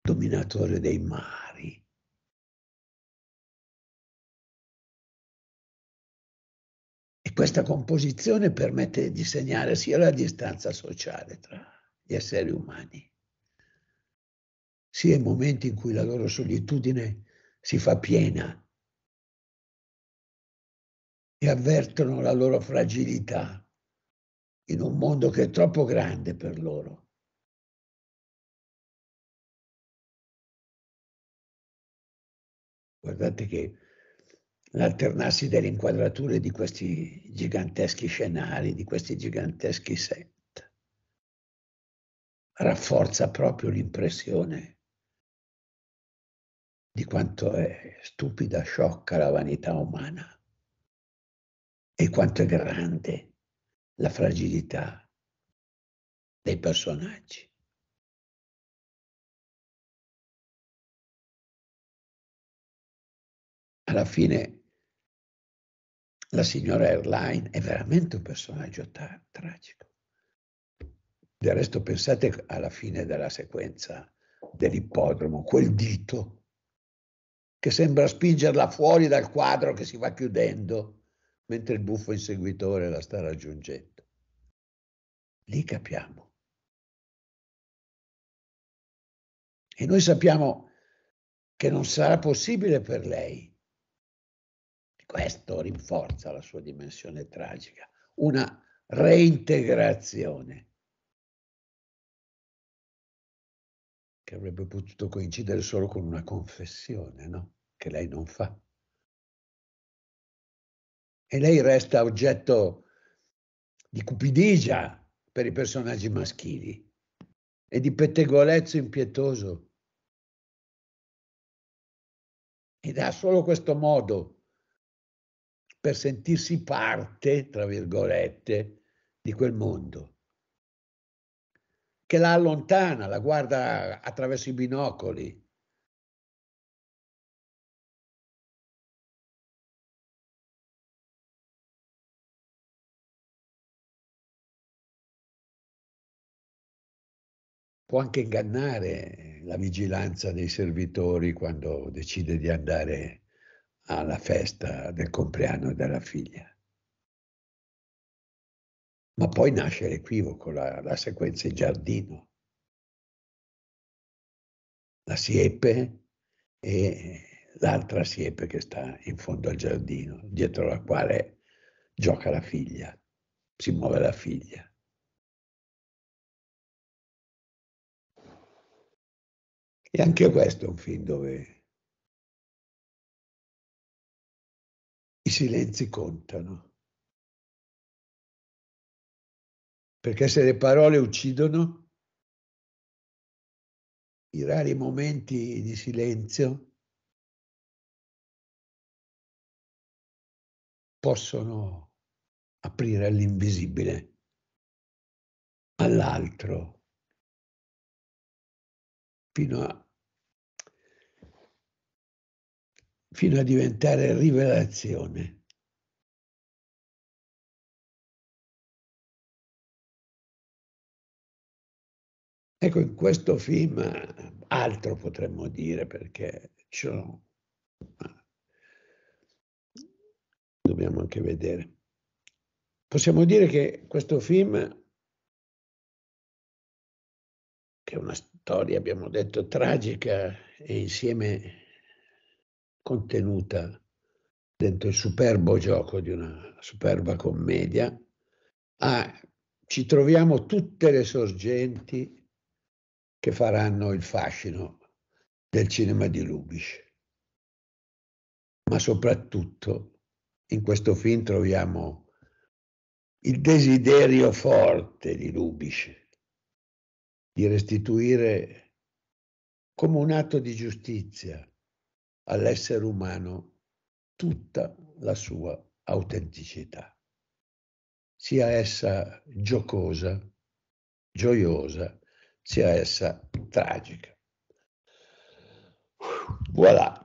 dominatore dei mari. Questa composizione permette di segnare sia la distanza sociale tra gli esseri umani, sia i momenti in cui la loro solitudine si fa piena e avvertono la loro fragilità in un mondo che è troppo grande per loro. Guardate che l'alternarsi
delle inquadrature di questi giganteschi scenari, di questi giganteschi set.
Rafforza proprio l'impressione di quanto è stupida, sciocca la vanità umana e quanto è grande la fragilità dei personaggi. alla fine la signora Airline è veramente un personaggio tra- tragico.
Del resto pensate alla fine della sequenza dell'ippodromo, quel dito che sembra spingerla fuori dal quadro che si va
chiudendo mentre il buffo inseguitore la sta raggiungendo. Lì capiamo. E noi sappiamo che non sarà possibile per lei questo
rinforza la sua dimensione tragica, una reintegrazione
che avrebbe potuto coincidere solo con una confessione, no? Che lei non fa.
E lei resta oggetto di cupidigia per
i personaggi maschili e di pettegolezzo impietoso. Ed ha solo questo modo
per sentirsi parte, tra virgolette, di quel mondo,
che la allontana, la guarda attraverso i binocoli. Può anche ingannare la vigilanza dei
servitori quando decide di andare alla festa del compleanno
della figlia. Ma poi nasce l'equivoco, la, la sequenza in giardino. La
siepe e l'altra siepe che sta in fondo al giardino, dietro
la quale gioca la figlia, si muove la figlia. E anche questo è un film dove i silenzi contano. Perché se le parole uccidono, i rari momenti di silenzio possono aprire all'invisibile, all'altro, fino a fino a diventare rivelazione. Ecco, in questo film eh, altro potremmo dire perché ciò dobbiamo anche vedere. Possiamo dire che questo film, che è una storia, abbiamo detto, tragica e insieme contenuta dentro il superbo
gioco di una superba commedia, a, ci troviamo tutte le sorgenti che faranno il fascino del cinema di Lubitsch. Ma soprattutto in questo film troviamo il desiderio forte di Lubitsch di restituire come un atto di giustizia all'essere umano tutta la sua autenticità, sia essa giocosa,
gioiosa, sia essa tragica. Voilà,